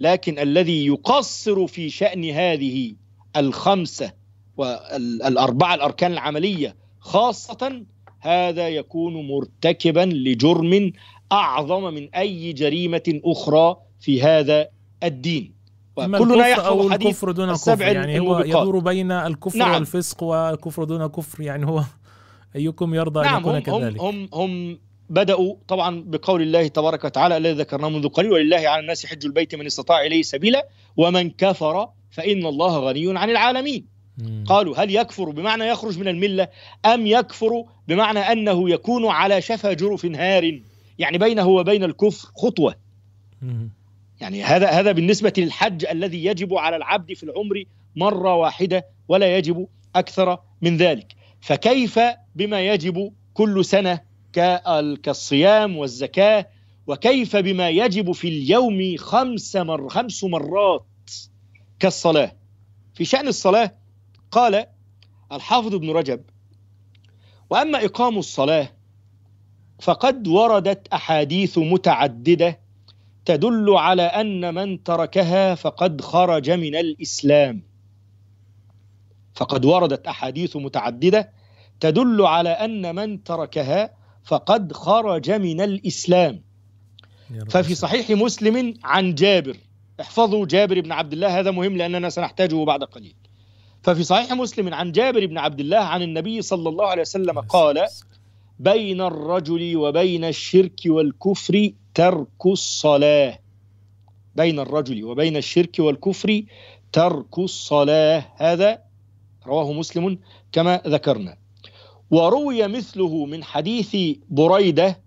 لكن الذي يقصر في شأن هذه الخمسة والأربعة الأركان العملية خاصة هذا يكون مرتكبا لجرم أعظم من أي جريمة أخرى في هذا الدين كلنا يحفظ حديث الكفر دون كفر يعني هو يدور بين الكفر نعم. والفسق والكفر دون كفر يعني هو أيكم يرضى نعم أن يكون هم كذلك هم, هم بدأوا طبعا بقول الله تبارك وتعالى الذي ذكرناه منذ قليل ولله على الناس حج البيت من استطاع إليه سبيلا ومن كفر فإن الله غني عن العالمين قالوا هل يكفر بمعنى يخرج من المله ام يكفر بمعنى انه يكون على شفا جرف هار يعني بينه وبين الكفر خطوه يعني هذا هذا بالنسبه للحج الذي يجب على العبد في العمر مره واحده ولا يجب اكثر من ذلك فكيف بما يجب كل سنه كالصيام والزكاه وكيف بما يجب في اليوم خمس مر خمس مرات كالصلاه في شان الصلاه قال الحافظ ابن رجب واما اقام الصلاه فقد وردت احاديث متعدده تدل على ان من تركها فقد خرج من الاسلام فقد وردت احاديث متعدده تدل على ان من تركها فقد خرج من الاسلام ففي صحيح مسلم عن جابر احفظوا جابر بن عبد الله هذا مهم لاننا سنحتاجه بعد قليل ففي صحيح مسلم عن جابر بن عبد الله عن النبي صلى الله عليه وسلم قال بين الرجل وبين الشرك والكفر ترك الصلاة بين الرجل وبين الشرك والكفر ترك الصلاة هذا رواه مسلم كما ذكرنا وروي مثله من حديث بريدة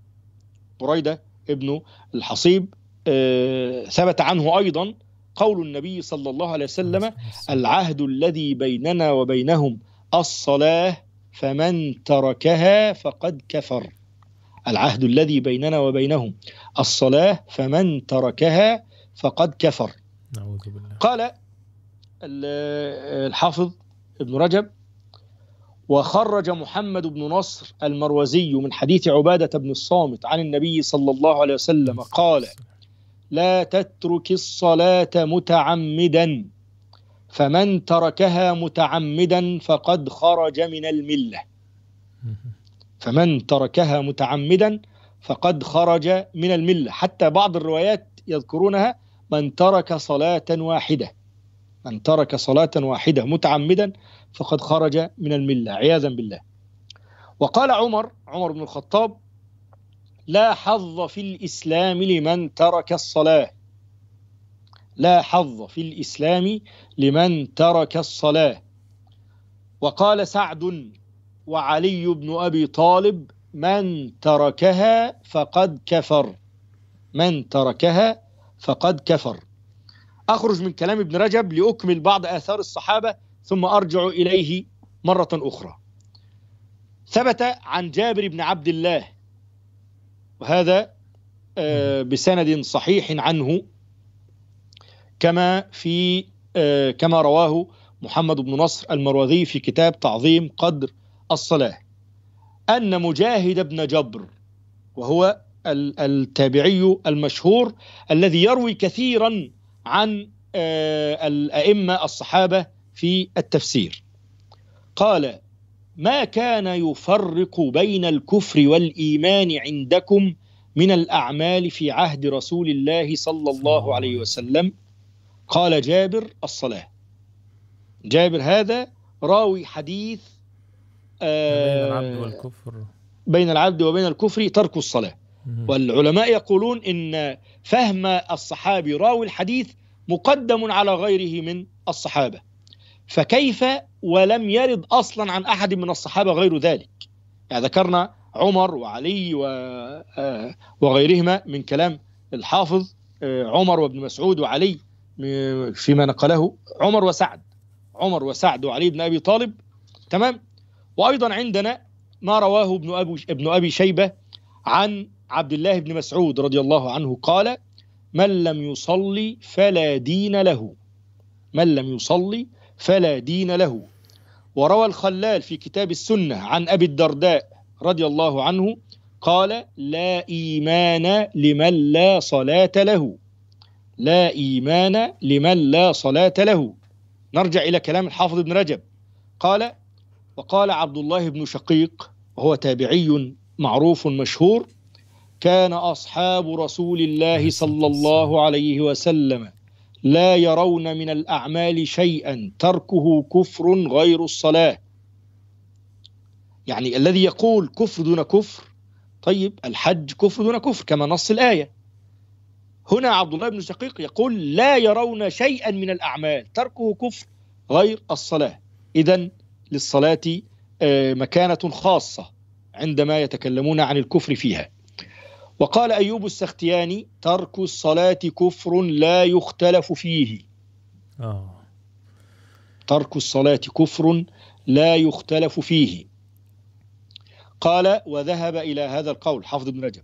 بريدة ابن الحصيب آه، ثبت عنه أيضا قول النبي صلى الله عليه وسلم العهد الذي بيننا وبينهم الصلاة فمن تركها فقد كفر العهد الذي بيننا وبينهم الصلاة فمن تركها فقد كفر نعوذ بالله. قال الحافظ ابن رجب وخرج محمد بن نصر المروزي من حديث عبادة بن الصامت عن النبي صلى الله عليه وسلم قال لا تترك الصلاة متعمدا فمن تركها متعمدا فقد خرج من الملة فمن تركها متعمدا فقد خرج من الملة حتى بعض الروايات يذكرونها من ترك صلاة واحدة من ترك صلاة واحدة متعمدا فقد خرج من الملة عياذا بالله وقال عمر عمر بن الخطاب لا حظ في الإسلام لمن ترك الصلاة لا حظ في الإسلام لمن ترك الصلاة وقال سعد وعلي بن أبي طالب من تركها فقد كفر من تركها فقد كفر أخرج من كلام ابن رجب لأكمل بعض آثار الصحابة ثم أرجع إليه مرة أخرى ثبت عن جابر بن عبد الله وهذا آه، بسند صحيح عنه كما في آه، كما رواه محمد بن نصر المروذي في كتاب تعظيم قدر الصلاة أن مجاهد بن جبر وهو التابعي المشهور الذي يروي كثيرا عن آه، الأئمة الصحابة في التفسير قال ما كان يفرق بين الكفر والايمان عندكم من الاعمال في عهد رسول الله صلى الله عليه وسلم قال جابر الصلاه جابر هذا راوي حديث بين العبد آه، والكفر بين العبد وبين الكفر ترك الصلاه والعلماء يقولون ان فهم الصحابي راوي الحديث مقدم على غيره من الصحابه فكيف ولم يرد اصلا عن احد من الصحابه غير ذلك يعني ذكرنا عمر وعلي و... آه، وغيرهما من كلام الحافظ آه، عمر وابن مسعود وعلي فيما نقله عمر وسعد عمر وسعد وعلي بن ابي طالب تمام وايضا عندنا ما رواه ابن ابي ابن ابي شيبه عن عبد الله بن مسعود رضي الله عنه قال من لم يصلي فلا دين له من لم يصلي فلا دين له وروى الخلال في كتاب السنة عن أبي الدرداء رضي الله عنه قال لا إيمان لمن لا صلاة له لا إيمان لمن لا صلاة له نرجع إلى كلام الحافظ ابن رجب قال وقال عبد الله بن شقيق وهو تابعي معروف مشهور كان أصحاب رسول الله صلى الله عليه وسلم لا يرون من الاعمال شيئا تركه كفر غير الصلاه يعني الذي يقول كفر دون كفر طيب الحج كفر دون كفر كما نص الايه هنا عبد الله بن شقيق يقول لا يرون شيئا من الاعمال تركه كفر غير الصلاه اذا للصلاه آه، مكانه خاصه عندما يتكلمون عن الكفر فيها وقال أيوب السختياني ترك الصلاة كفر لا يختلف فيه آه. ترك الصلاة كفر لا يختلف فيه قال وذهب إلى هذا القول حافظ بن رجب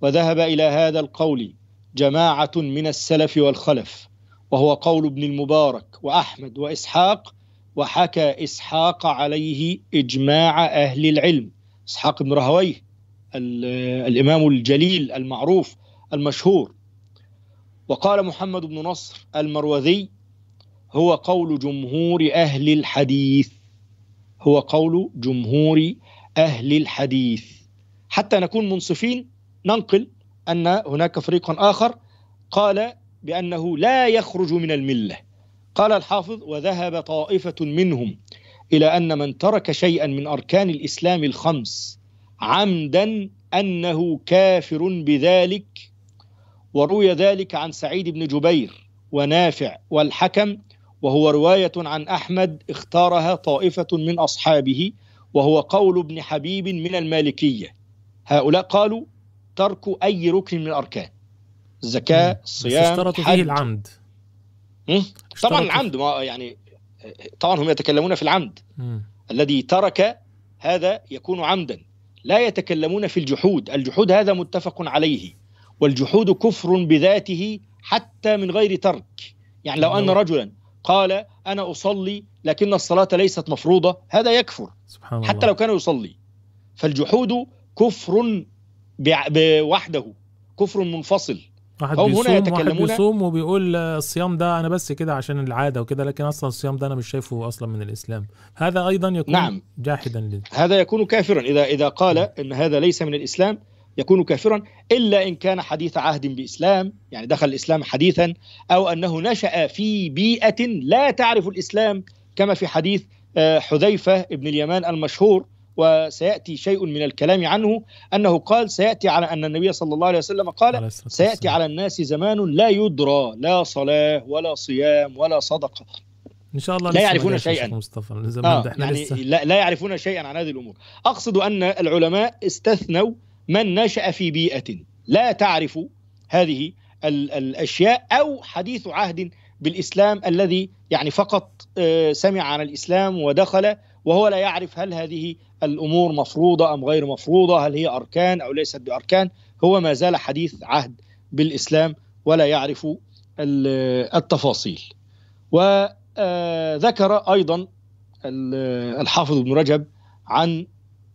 وذهب إلى هذا القول جماعة من السلف والخلف وهو قول ابن المبارك وأحمد وإسحاق وحكى إسحاق عليه إجماع أهل العلم إسحاق بن رهويه الإمام الجليل المعروف المشهور وقال محمد بن نصر المروذي هو قول جمهور أهل الحديث هو قول جمهور أهل الحديث حتى نكون منصفين ننقل أن هناك فريقا آخر قال بأنه لا يخرج من الملة قال الحافظ وذهب طائفة منهم إلى أن من ترك شيئا من أركان الإسلام الخمس عمدا انه كافر بذلك وروي ذلك عن سعيد بن جبير ونافع والحكم وهو روايه عن احمد اختارها طائفه من اصحابه وهو قول ابن حبيب من المالكيه هؤلاء قالوا ترك اي ركن من الاركان الزكاه الصيام اشترطوا فيه العمد طبعا العمد ما يعني طبعا هم يتكلمون في العمد م. الذي ترك هذا يكون عمدا لا يتكلمون في الجحود الجحود هذا متفق عليه والجحود كفر بذاته حتى من غير ترك يعني لو أن نعم. رجلا قال أنا أصلي لكن الصلاة ليست مفروضة هذا يكفر سبحان حتى الله. لو كان يصلي فالجحود كفر بوحده كفر منفصل واحد بيصوم هنا واحد بيصوم وبيقول آه، الصيام ده انا بس كده عشان العاده وكده لكن اصلا الصيام ده انا مش شايفه اصلا من الاسلام هذا ايضا يكون نعم جاحدا لل... هذا يكون كافرا اذا اذا قال نعم. ان هذا ليس من الاسلام يكون كافرا الا ان كان حديث عهد باسلام يعني دخل الاسلام حديثا او انه نشا في بيئه لا تعرف الاسلام كما في حديث آه، حذيفه ابن اليمان المشهور وسياتي شيء من الكلام عنه انه قال سياتي على ان النبي صلى الله عليه وسلم قال سياتي على الناس زمان لا يدرى لا صلاه ولا صيام ولا صدقه ان شاء الله لا يعرفون شيئا مصطفى من زمان آه ده احنا يعني لسه. لا, لا يعرفون شيئا عن هذه الامور اقصد ان العلماء استثنوا من نشا في بيئه لا تعرف هذه ال- الاشياء او حديث عهد بالاسلام الذي يعني فقط آه، سمع عن الاسلام ودخل وهو لا يعرف هل هذه الامور مفروضه ام غير مفروضه هل هي اركان او ليست باركان هو ما زال حديث عهد بالاسلام ولا يعرف التفاصيل وذكر ايضا الحافظ ابن رجب عن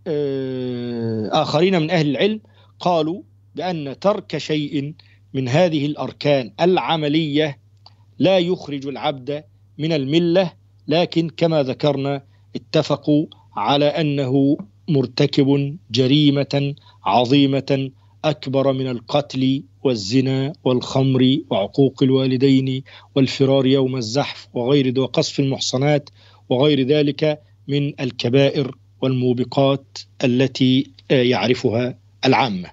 آه، اخرين من اهل العلم قالوا بان ترك شيء من هذه الاركان العمليه لا يخرج العبد من المله لكن كما ذكرنا اتفقوا على انه مرتكب جريمه عظيمه اكبر من القتل والزنا والخمر وعقوق الوالدين والفرار يوم الزحف وغير وقصف المحصنات وغير ذلك من الكبائر والموبقات التي آه، يعرفها العامه.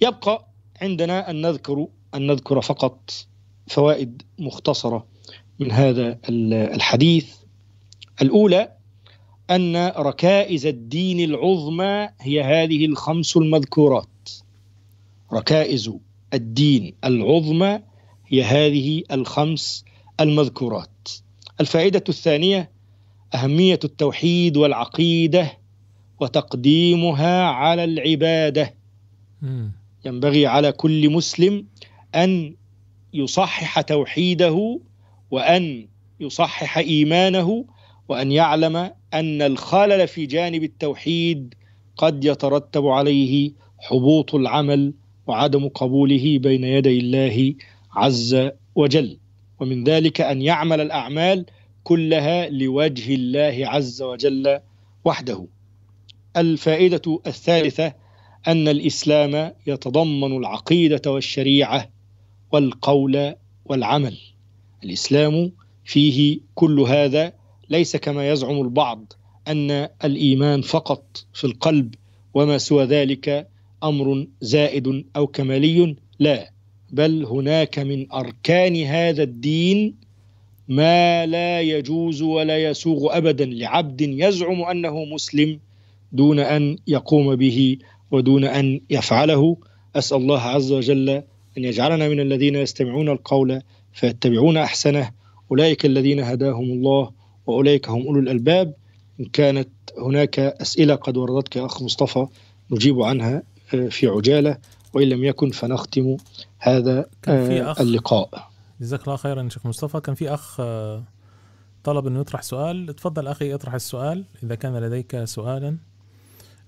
يبقى عندنا ان نذكر ان نذكر فقط فوائد مختصره من هذا الحديث. الاولى أن ركائز الدين العظمى هي هذه الخمس المذكورات ركائز الدين العظمى هي هذه الخمس المذكورات الفائدة الثانية أهمية التوحيد والعقيدة وتقديمها على العبادة ينبغي على كل مسلم أن يصحح توحيده وأن يصحح إيمانه وأن يعلم ان الخلل في جانب التوحيد قد يترتب عليه حبوط العمل وعدم قبوله بين يدي الله عز وجل ومن ذلك ان يعمل الاعمال كلها لوجه الله عز وجل وحده الفائده الثالثه ان الاسلام يتضمن العقيده والشريعه والقول والعمل الاسلام فيه كل هذا ليس كما يزعم البعض ان الايمان فقط في القلب وما سوى ذلك امر زائد او كمالي لا بل هناك من اركان هذا الدين ما لا يجوز ولا يسوغ ابدا لعبد يزعم انه مسلم دون ان يقوم به ودون ان يفعله اسال الله عز وجل ان يجعلنا من الذين يستمعون القول فيتبعون احسنه اولئك الذين هداهم الله وأولئك هم أولو الألباب إن كانت هناك أسئلة قد وردتك يا أخ مصطفى نجيب عنها آه، في عجالة وإن لم يكن فنختم هذا آه، اللقاء جزاك الله خيرا شيخ مصطفى كان في أخ آه، طلب أنه يطرح سؤال تفضل أخي اطرح السؤال إذا كان لديك سؤالا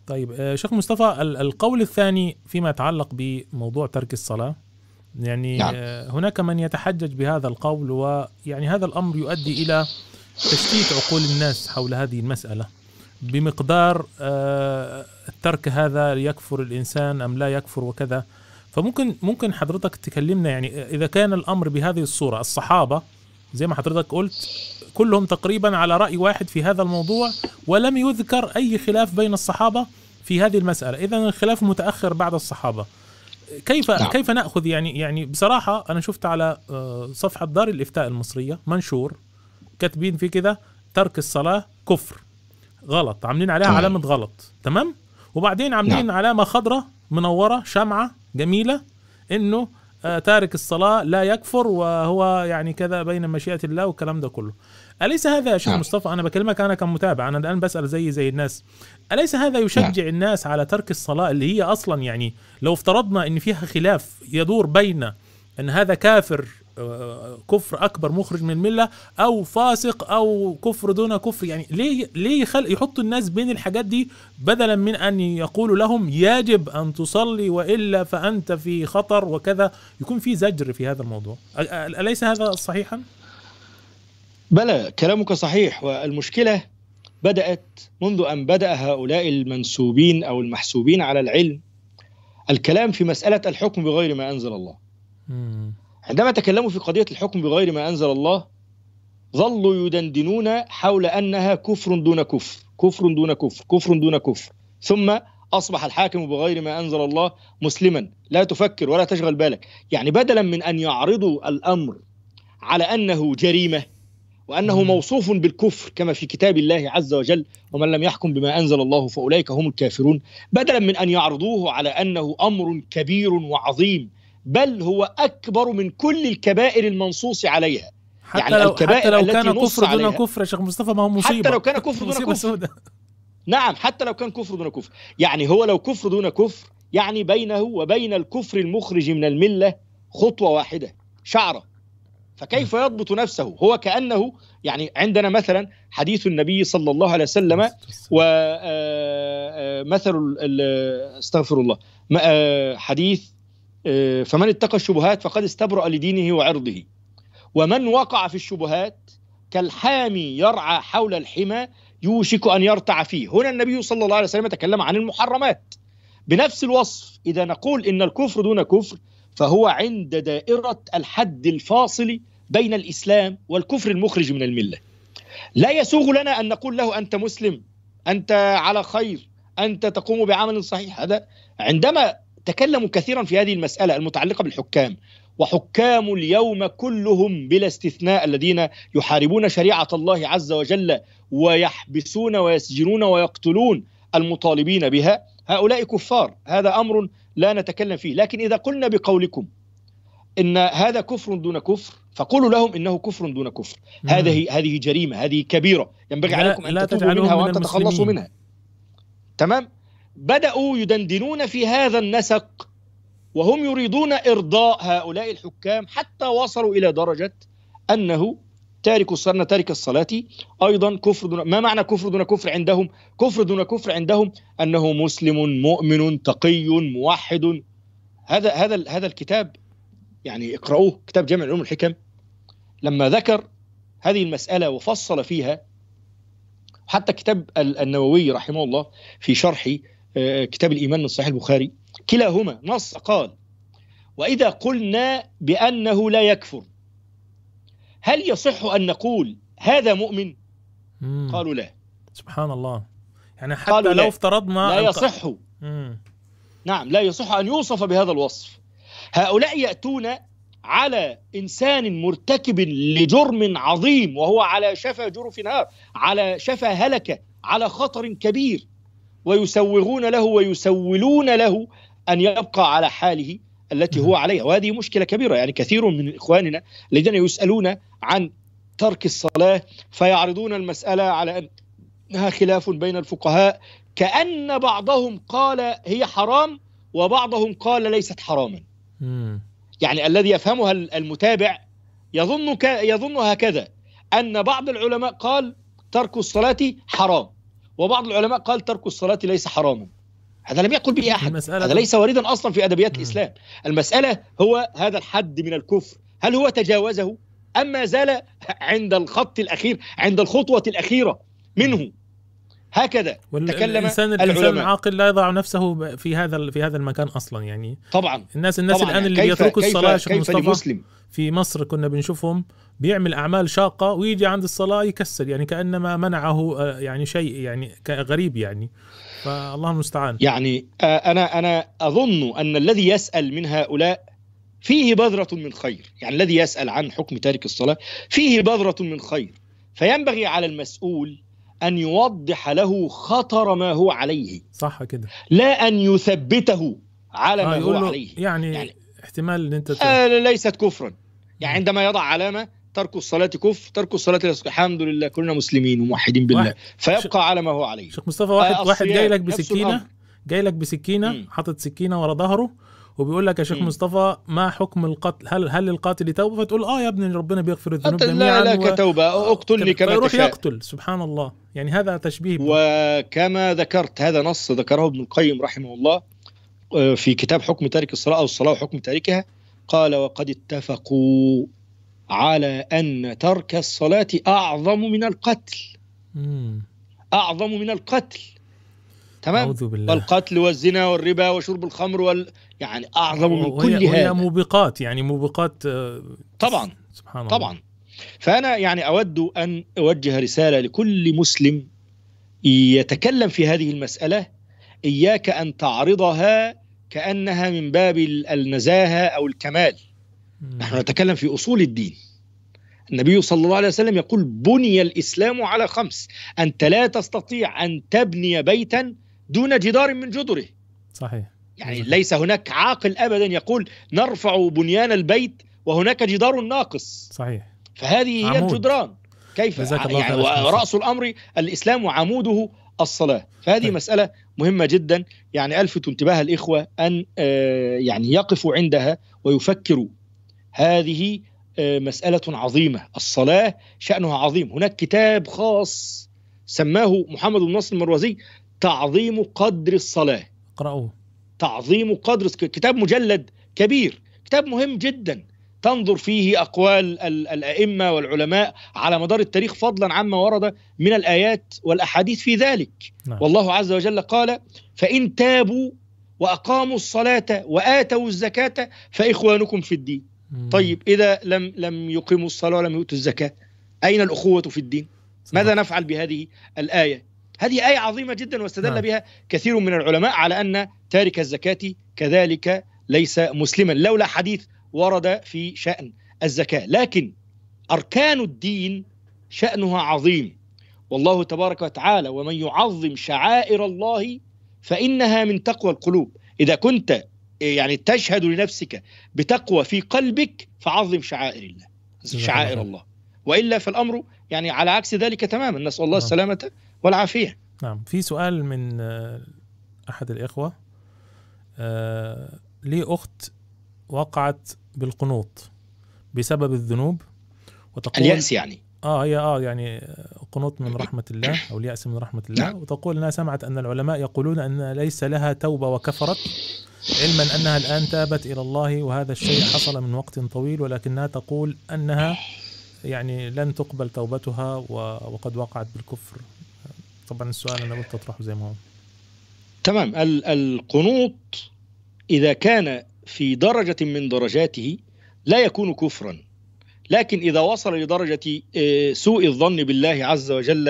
طيب شيخ مصطفى القول الثاني فيما يتعلق بموضوع ترك الصلاة يعني نعم. هناك من يتحجج بهذا القول ويعني هذا الأمر يؤدي إلى تشتيت عقول الناس حول هذه المسألة بمقدار الترك آه، هذا يكفر الإنسان أم لا يكفر وكذا فممكن ممكن حضرتك تكلمنا يعني إذا كان الأمر بهذه الصورة الصحابة زي ما حضرتك قلت كلهم تقريبا على رأي واحد في هذا الموضوع ولم يذكر أي خلاف بين الصحابة في هذه المسألة إذا الخلاف متأخر بعد الصحابة كيف نعم. كيف ناخذ يعني يعني بصراحه انا شفت على آه، صفحه دار الافتاء المصريه منشور كاتبين فيه كده ترك الصلاه كفر غلط عاملين عليها تمام. علامه غلط تمام وبعدين عاملين نعم. علامه خضراء منوره شمعه جميله انه آه، تارك الصلاة لا يكفر وهو يعني كذا بين مشيئة الله والكلام ده كله أليس هذا يا شيخ نعم. مصطفى أنا بكلمك أنا كمتابع أنا الآن بسأل زي زي الناس أليس هذا يشجع نعم. الناس على ترك الصلاة اللي هي أصلا يعني لو افترضنا أن فيها خلاف يدور بين أن هذا كافر كفر اكبر مخرج من المله او فاسق او كفر دون كفر يعني ليه ليه يخل يحطوا الناس بين الحاجات دي بدلا من ان يقولوا لهم يجب ان تصلي والا فانت في خطر وكذا يكون في زجر في هذا الموضوع اليس هذا صحيحا بلى كلامك صحيح والمشكله بدات منذ ان بدا هؤلاء المنسوبين او المحسوبين على العلم الكلام في مساله الحكم بغير ما انزل الله عندما تكلموا في قضية الحكم بغير ما أنزل الله ظلوا يدندنون حول أنها كفر دون كفر كفر دون كفر كفر دون كفر ثم أصبح الحاكم بغير ما أنزل الله مسلما لا تفكر ولا تشغل بالك يعني بدلا من أن يعرضوا الأمر على أنه جريمة وأنه موصوف بالكفر كما في كتاب الله عز وجل ومن لم يحكم بما أنزل الله فأولئك هم الكافرون بدلا من أن يعرضوه على أنه أمر كبير وعظيم بل هو أكبر من كل الكبائر المنصوص عليها حتى يعني لو الكبائر حتى لو التي كان كفر دون كفر يا شيخ مصطفى ما هو مصيبة حتى لو كان كفر دون كفر سودة. نعم حتى لو كان كفر دون كفر يعني هو لو كفر دون كفر يعني بينه وبين الكفر المخرج من الملة خطوة واحدة شعرة فكيف نعم. يضبط نفسه هو كأنه يعني عندنا مثلا حديث النبي صلى الله عليه وسلم ومثل آه، آه، آه، استغفر الله حديث آه، فمن اتقى الشبهات فقد استبرأ لدينه وعرضه ومن وقع في الشبهات كالحامي يرعى حول الحمى يوشك أن يرتع فيه هنا النبي صلى الله عليه وسلم تكلم عن المحرمات بنفس الوصف إذا نقول إن الكفر دون كفر فهو عند دائرة الحد الفاصل بين الإسلام والكفر المخرج من الملة لا يسوغ لنا أن نقول له أنت مسلم أنت على خير أنت تقوم بعمل صحيح هذا عندما تكلموا كثيرا في هذه المسألة المتعلقة بالحكام وحكام اليوم كلهم بلا استثناء الذين يحاربون شريعة الله عز وجل ويحبسون ويسجنون ويقتلون المطالبين بها هؤلاء كفار هذا أمر لا نتكلم فيه لكن إذا قلنا بقولكم إن هذا كفر دون كفر فقولوا لهم انه كفر دون كفر هذه هذه جريمه هذه كبيره ينبغي عليكم ان لا تتوبوا منها وان تتخلصوا منها تمام بدأوا يدندنون في هذا النسق وهم يريدون إرضاء هؤلاء الحكام حتى وصلوا إلى درجة أنه تارك الصلاة تارك الصلاة أيضا كفر دون ما معنى كفر دون كفر عندهم كفر دون كفر عندهم أنه مسلم مؤمن تقي موحد هذا هذا هذا الكتاب يعني اقرأوه كتاب جامع العلوم الحكم لما ذكر هذه المسألة وفصل فيها حتى كتاب النووي رحمه الله في شرح كتاب الإيمان من صحيح البخاري كلاهما نص قال وإذا قلنا بأنه لا يكفر هل يصح أن نقول هذا مؤمن؟ مم. قالوا لا سبحان الله يعني حتى لو لا. افترضنا لا يصح نعم لا يصح أن يوصف بهذا الوصف هؤلاء يأتون على إنسان مرتكب لجرم عظيم وهو على شفا جرف نار على شفا هلكة على خطر كبير ويسوغون له ويسولون له ان يبقى على حاله التي هو عليها وهذه مشكله كبيره يعني كثير من اخواننا الذين يسالون عن ترك الصلاه فيعرضون المساله على انها خلاف بين الفقهاء كان بعضهم قال هي حرام وبعضهم قال ليست حراما يعني الذي يفهمها المتابع يظن يظن هكذا ان بعض العلماء قال ترك الصلاه حرام وبعض العلماء قال ترك الصلاة ليس حراما هذا لم يقل به أحد هذا ليس واردا أصلا في أدبيات الإسلام المسألة هو هذا الحد من الكفر هل هو تجاوزه أم ما زال عند الخط الأخير عند الخطوة الأخيرة منه هكذا تكلم الانسان الانسان العاقل لا يضع نفسه في هذا في هذا المكان اصلا يعني طبعا الناس الناس طبعاً الان يعني اللي بيتركوا الصلاه شيخ مصطفى في مصر كنا بنشوفهم بيعمل اعمال شاقه ويجي عند الصلاه يكسر يعني كانما منعه آه، يعني شيء يعني غريب يعني فالله المستعان يعني آه، انا انا اظن ان الذي يسال من هؤلاء فيه بذره من خير يعني الذي يسال عن حكم تارك الصلاه فيه بذره من خير فينبغي على المسؤول ان يوضح له خطر ما هو عليه صح كده لا ان يثبته على آه، ما هو عليه يعني, يعني احتمال ان انت ليست كفرا يعني عندما يضع علامه ترك الصلاة كفر ترك الصلاة الحمد لله كلنا مسلمين وموحدين بالله واحد. فيبقى على ما هو عليه شيخ مصطفى واحد واحد جاي لك بسكينة جاي لك بسكينة حاطط سكينة ورا ظهره وبيقول لك يا شيخ مصطفى ما حكم القتل هل هل القاتل توبه فتقول اه يا ابني ربنا بيغفر الذنوب جميعا لا لك توبه اقتل لي كما تشاء يروح يقتل سبحان الله يعني هذا تشبيه وكما ذكرت هذا نص ذكره ابن القيم رحمه الله آه، في كتاب حكم تارك الصلاه او الصلاه وحكم تاركها قال وقد اتفقوا على أن ترك الصلاة أعظم من القتل أعظم من القتل تمام والقتل والزنا والربا وشرب الخمر وال... يعني أعظم من كل هذا موبقات يعني موبقات آه، طبعا سبحان الله طبعا فأنا يعني أود أن أوجه رسالة لكل مسلم يتكلم في هذه المسألة إياك أن تعرضها كأنها من باب النزاهة أو الكمال نحن نتكلم في أصول الدين النبي صلى الله عليه وسلم يقول بني الإسلام على خمس أنت لا تستطيع أن تبني بيتا دون جدار من جدره صحيح يعني ليس هناك عاقل أبدا يقول نرفع بنيان البيت وهناك جدار ناقص صحيح فهذه عمود. هي الجدران كيف يعني رأس الأمر الإسلام وعموده الصلاة فهذه طيب. مسألة مهمة جدا يعني ألفت انتباه الإخوة أن آه، يعني يقفوا عندها ويفكروا هذه آه، مسألة عظيمة الصلاة شأنها عظيم هناك كتاب خاص سماه محمد بن نصر المروزي تعظيم قدر الصلاة اقرأوه تعظيم قدر كتاب مجلد كبير كتاب مهم جدا تنظر فيه أقوال الأئمة والعلماء على مدار التاريخ فضلا عما ورد من الآيات والأحاديث في ذلك نعم. والله عز وجل قال فإن تابوا وأقاموا الصلاة وآتوا الزكاة فإخوانكم في الدين طيب إذا لم لم يقيموا الصلاة ولم يؤتوا الزكاة أين الأخوة في الدين؟ ماذا نفعل بهذه الآية؟ هذه آية عظيمة جدا واستدل نعم. بها كثير من العلماء على أن تارك الزكاة كذلك ليس مسلما لولا حديث ورد في شأن الزكاة لكن أركان الدين شأنها عظيم والله تبارك وتعالى ومن يعظم شعائر الله فإنها من تقوى القلوب إذا كنت يعني تشهد لنفسك بتقوى في قلبك فعظم شعائر الله شعائر الله والا فالامر يعني على عكس ذلك تماما نسال الله نعم. السلامه والعافيه نعم في سؤال من آه، احد الاخوه آه، لي اخت وقعت بالقنوط بسبب الذنوب وتقول اليأس يعني اه هي اه يعني آه، قنوط من رحمه الله او اليأس من رحمه الله وتقول انها سمعت ان العلماء يقولون ان ليس لها توبه وكفرت علما أنها الآن تابت إلى الله وهذا الشيء حصل من وقت طويل ولكنها تقول أنها يعني لن تقبل توبتها وقد وقعت بالكفر طبعا السؤال أنا قلت أطرحه زي ما هو تمام القنوط إذا كان في درجة من درجاته لا يكون كفرا لكن إذا وصل لدرجة آه، سوء الظن بالله عز وجل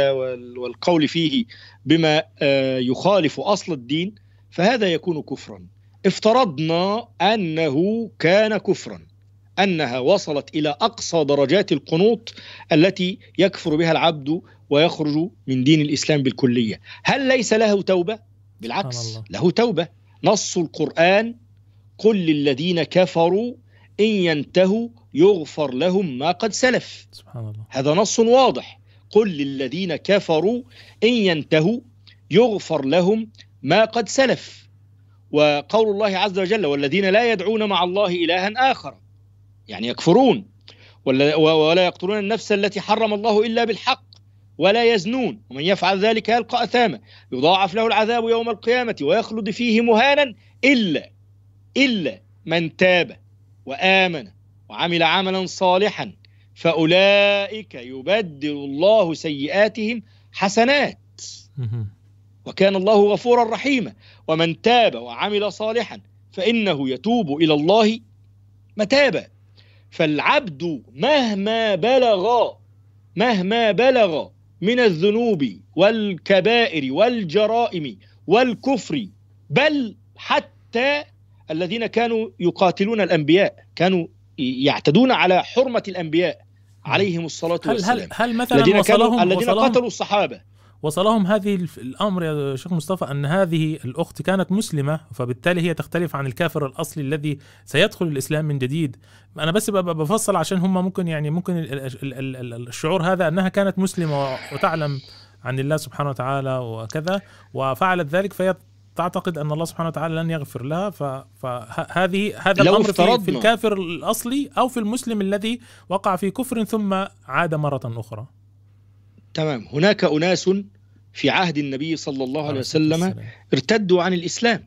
والقول فيه بما آه، يخالف أصل الدين فهذا يكون كفرا افترضنا انه كان كفرا انها وصلت الى اقصى درجات القنوط التي يكفر بها العبد ويخرج من دين الاسلام بالكليه هل ليس له توبه بالعكس له توبه نص القران قل للذين كفروا ان ينتهوا يغفر لهم ما قد سلف سبحان الله. هذا نص واضح قل للذين كفروا ان ينتهوا يغفر لهم ما قد سلف وقول الله عز وجل والذين لا يدعون مع الله إلها آخر يعني يكفرون ولا, يقتلون النفس التي حرم الله إلا بالحق ولا يزنون ومن يفعل ذلك يلقى أثاما يضاعف له العذاب يوم القيامة ويخلد فيه مهانا إلا إلا من تاب وآمن وعمل عملا صالحا فأولئك يبدل الله سيئاتهم حسنات وكان الله غفورا رحيما ومن تاب وعمل صالحا فانه يتوب الى الله متابا فالعبد مهما بلغ مهما بلغ من الذنوب والكبائر والجرائم والكفر بل حتى الذين كانوا يقاتلون الانبياء كانوا يعتدون على حرمه الانبياء عليهم الصلاه والسلام هل هل, هل مثلا الذين وصلهم كانوا الذين قتلوا الصحابه وصلهم هذه الامر يا شيخ مصطفى ان هذه الاخت كانت مسلمه فبالتالي هي تختلف عن الكافر الاصلي الذي سيدخل الاسلام من جديد انا بس بفصل عشان هم ممكن يعني ممكن الشعور هذا انها كانت مسلمه وتعلم عن الله سبحانه وتعالى وكذا وفعلت ذلك فهي تعتقد ان الله سبحانه وتعالى لن يغفر لها فهذه هذا الامر في, الكافر الاصلي او في المسلم الذي وقع في كفر ثم عاد مره اخرى تمام هناك اناس في عهد النبي صلى الله عليه وسلم ارتدوا عن الإسلام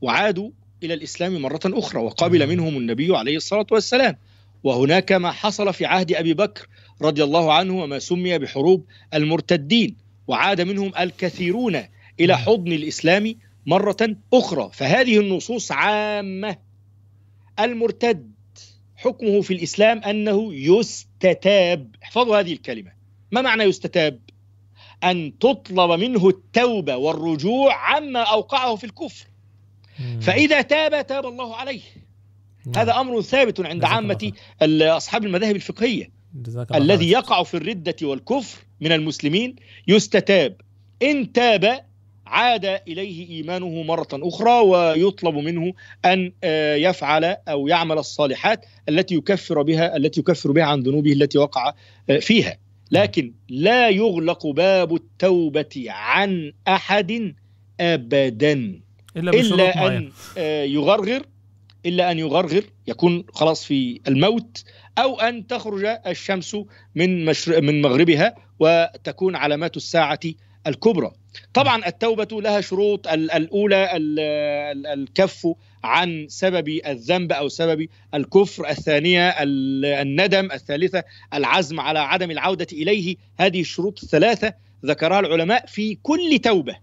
وعادوا إلى الإسلام مرة أخرى وقبل منهم النبي عليه الصلاة والسلام وهناك ما حصل في عهد أبي بكر رضي الله عنه وما سمي بحروب المرتدين وعاد منهم الكثيرون إلى حضن الإسلام مرة أخرى فهذه النصوص عامة المرتد حكمه في الإسلام أنه يستتاب احفظوا هذه الكلمة ما معنى يستتاب أن تطلب منه التوبة والرجوع عما أوقعه في الكفر فإذا تاب تاب الله عليه نعم. هذا أمر ثابت عند عامة أصحاب المذاهب الفقهية الذي يقع في الردة والكفر من المسلمين يستتاب إن تاب عاد إليه إيمانه مرة أخرى ويطلب منه أن آه، يفعل أو يعمل الصالحات التي يكفر بها التي يكفر بها عن ذنوبه التي وقع آه، فيها لكن لا يغلق باب التوبة عن أحد أبدا إلا, إلا أن آه، يغرغر إلا أن يغرغر يكون خلاص في الموت أو أن تخرج الشمس من, مشر... من مغربها وتكون علامات الساعة الكبرى طبعا التوبة لها شروط الأولى الكف عن سبب الذنب أو سبب الكفر الثانية الندم الثالثة العزم على عدم العودة إليه هذه الشروط الثلاثة ذكرها العلماء في كل توبة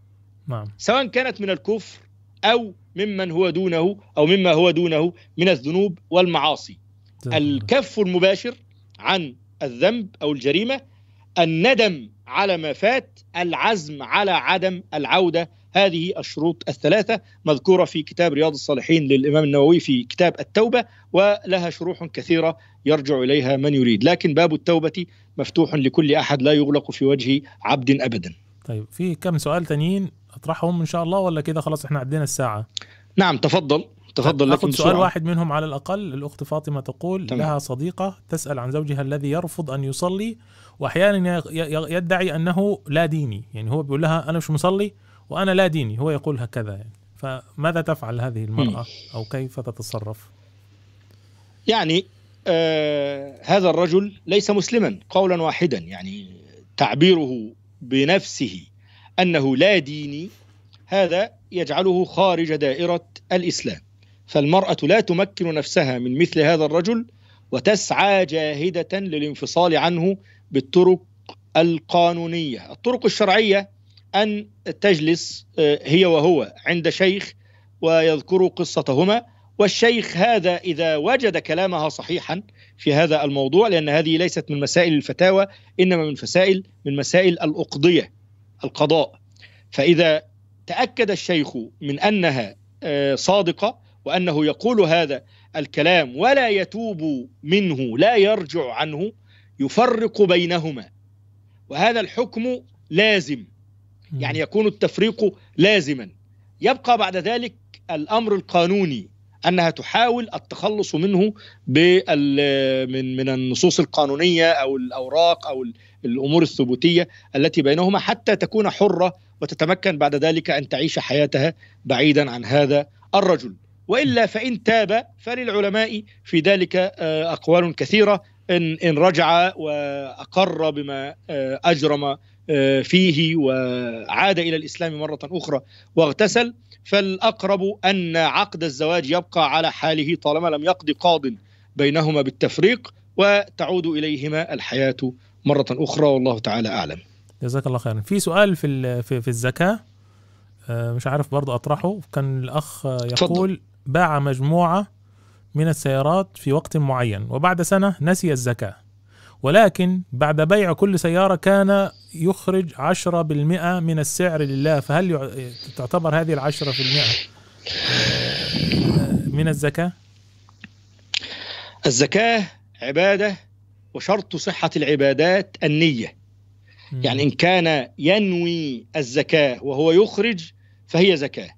نعم. سواء كانت من الكفر أو ممن هو دونه أو مما هو دونه من الذنوب والمعاصي الكف المباشر عن الذنب أو الجريمة الندم على ما فات العزم على عدم العوده هذه الشروط الثلاثه مذكوره في كتاب رياض الصالحين للامام النووي في كتاب التوبه ولها شروح كثيره يرجع اليها من يريد لكن باب التوبه مفتوح لكل احد لا يغلق في وجه عبد ابدا طيب في كم سؤال تانيين اطرحهم ان شاء الله ولا كده خلاص احنا عدينا الساعه نعم تفضل تفضل لكم سؤال بسرعة. واحد منهم على الاقل الاخت فاطمه تقول تمام. لها صديقه تسال عن زوجها الذي يرفض ان يصلي واحيانا يدعي انه لا ديني يعني هو بيقول لها انا مش مصلي وانا لا ديني هو يقول هكذا يعني فماذا تفعل هذه المراه او كيف تتصرف يعني آه هذا الرجل ليس مسلما قولا واحدا يعني تعبيره بنفسه انه لا ديني هذا يجعله خارج دائره الاسلام فالمراه لا تمكن نفسها من مثل هذا الرجل وتسعى جاهده للانفصال عنه بالطرق القانونيه الطرق الشرعيه ان تجلس آه، هي وهو عند شيخ ويذكر قصتهما والشيخ هذا اذا وجد كلامها صحيحا في هذا الموضوع لان هذه ليست من مسائل الفتاوى انما من فسائل من مسائل الاقضيه القضاء فاذا تاكد الشيخ من انها آه، صادقه وانه يقول هذا الكلام ولا يتوب منه لا يرجع عنه يفرق بينهما وهذا الحكم لازم يعني يكون التفريق لازما يبقى بعد ذلك الامر القانوني انها تحاول التخلص منه من من النصوص القانونيه او الاوراق او الامور الثبوتيه التي بينهما حتى تكون حره وتتمكن بعد ذلك ان تعيش حياتها بعيدا عن هذا الرجل والا فان تاب فللعلماء في ذلك آه، اقوال كثيره إن, إن رجع وأقر بما آه، أجرم آه، فيه وعاد إلى الإسلام مرة أخرى واغتسل فالأقرب أن عقد الزواج يبقى على حاله طالما لم يقضي قاض بينهما بالتفريق وتعود إليهما الحياة مرة أخرى والله تعالى أعلم جزاك الله خيرا في سؤال في في الزكاة آه، مش عارف برضه أطرحه كان الأخ يقول باع مجموعة من السيارات في وقت معين وبعد سنة نسي الزكاة ولكن بعد بيع كل سيارة كان يخرج 10% من السعر لله فهل تعتبر هذه العشرة في المئة آه، من الزكاة؟ الزكاة عبادة وشرط صحة العبادات النية يعني إن كان ينوي الزكاة وهو يخرج فهي زكاة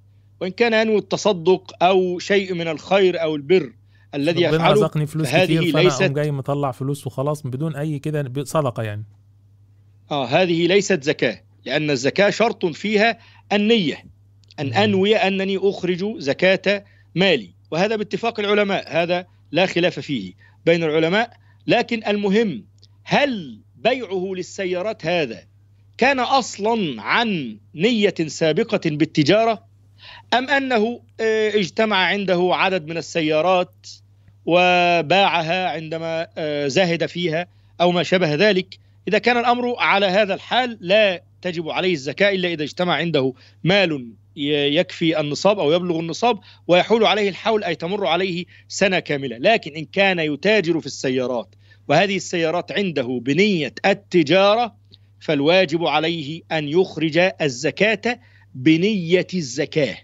وإن كان ينوي التصدق أو شيء من الخير أو البر الذي يفعله رزقني فلوس كثير كتير فأنا ليست جاي مطلع فلوس وخلاص بدون اي كده صدقه يعني اه هذه ليست زكاه لان الزكاه شرط فيها النيه ان انوي انني اخرج زكاه مالي وهذا باتفاق العلماء هذا لا خلاف فيه بين العلماء لكن المهم هل بيعه للسيارات هذا كان اصلا عن نيه سابقه بالتجاره أم أنه آه، اجتمع عنده عدد من السيارات وباعها عندما آه، زهد فيها أو ما شابه ذلك إذا كان الأمر على هذا الحال لا تجب عليه الزكاة إلا إذا اجتمع عنده مال يكفي النصاب أو يبلغ النصاب ويحول عليه الحول أي تمر عليه سنة كاملة لكن إن كان يتاجر في السيارات وهذه السيارات عنده بنية التجارة فالواجب عليه أن يخرج الزكاة بنية الزكاة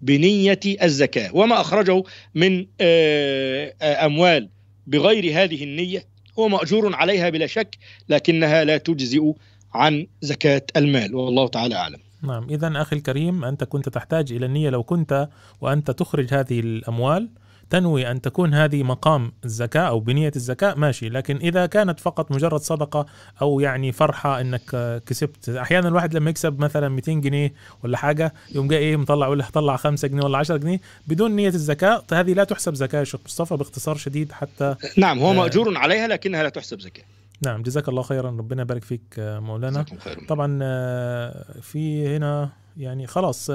بنية الزكاة وما أخرجه من آه، آه، أموال بغير هذه النية هو مأجور عليها بلا شك لكنها لا تجزئ عن زكاة المال والله تعالى أعلم نعم إذا أخي الكريم أنت كنت تحتاج إلى النية لو كنت وأنت تخرج هذه الأموال تنوي أن تكون هذه مقام الزكاة أو بنية الزكاة ماشي لكن إذا كانت فقط مجرد صدقة أو يعني فرحة أنك كسبت أحيانا الواحد لما يكسب مثلا 200 جنيه ولا حاجة يوم جاي إيه مطلع ولا طلع 5 جنيه ولا 10 جنيه بدون نية الزكاة هذه لا تحسب زكاة يا شيخ مصطفى باختصار شديد حتى نعم هو آه، مأجور عليها لكنها لا تحسب زكاة نعم جزاك الله خيرا ربنا يبارك فيك آه، مولانا طبعا آه، في هنا يعني خلاص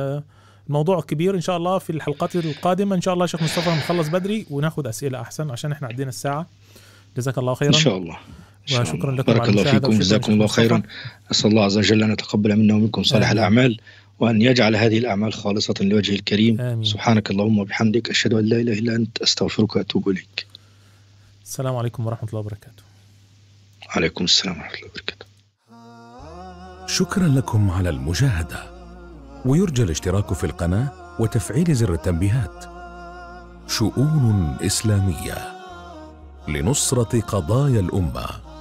الموضوع كبير ان شاء الله في الحلقات القادمه ان شاء الله شيخ مصطفى نخلص بدري وناخذ اسئله احسن عشان احنا عدينا الساعه جزاك الله خيرا ان شاء الله وشكرا لكم بارك الله فيكم جزاكم الله خيرا اسال الله عز وجل ان يتقبل منا ومنكم صالح آمين. الاعمال وان يجعل هذه الاعمال خالصه لوجهه الكريم آمين. سبحانك اللهم وبحمدك اشهد ان لا اله الا انت استغفرك واتوب اليك السلام عليكم ورحمه الله وبركاته عليكم السلام ورحمه الله وبركاته شكرا لكم على المشاهده ويرجى الاشتراك في القناة وتفعيل زر التنبيهات شؤون إسلامية لنصرة قضايا الأمة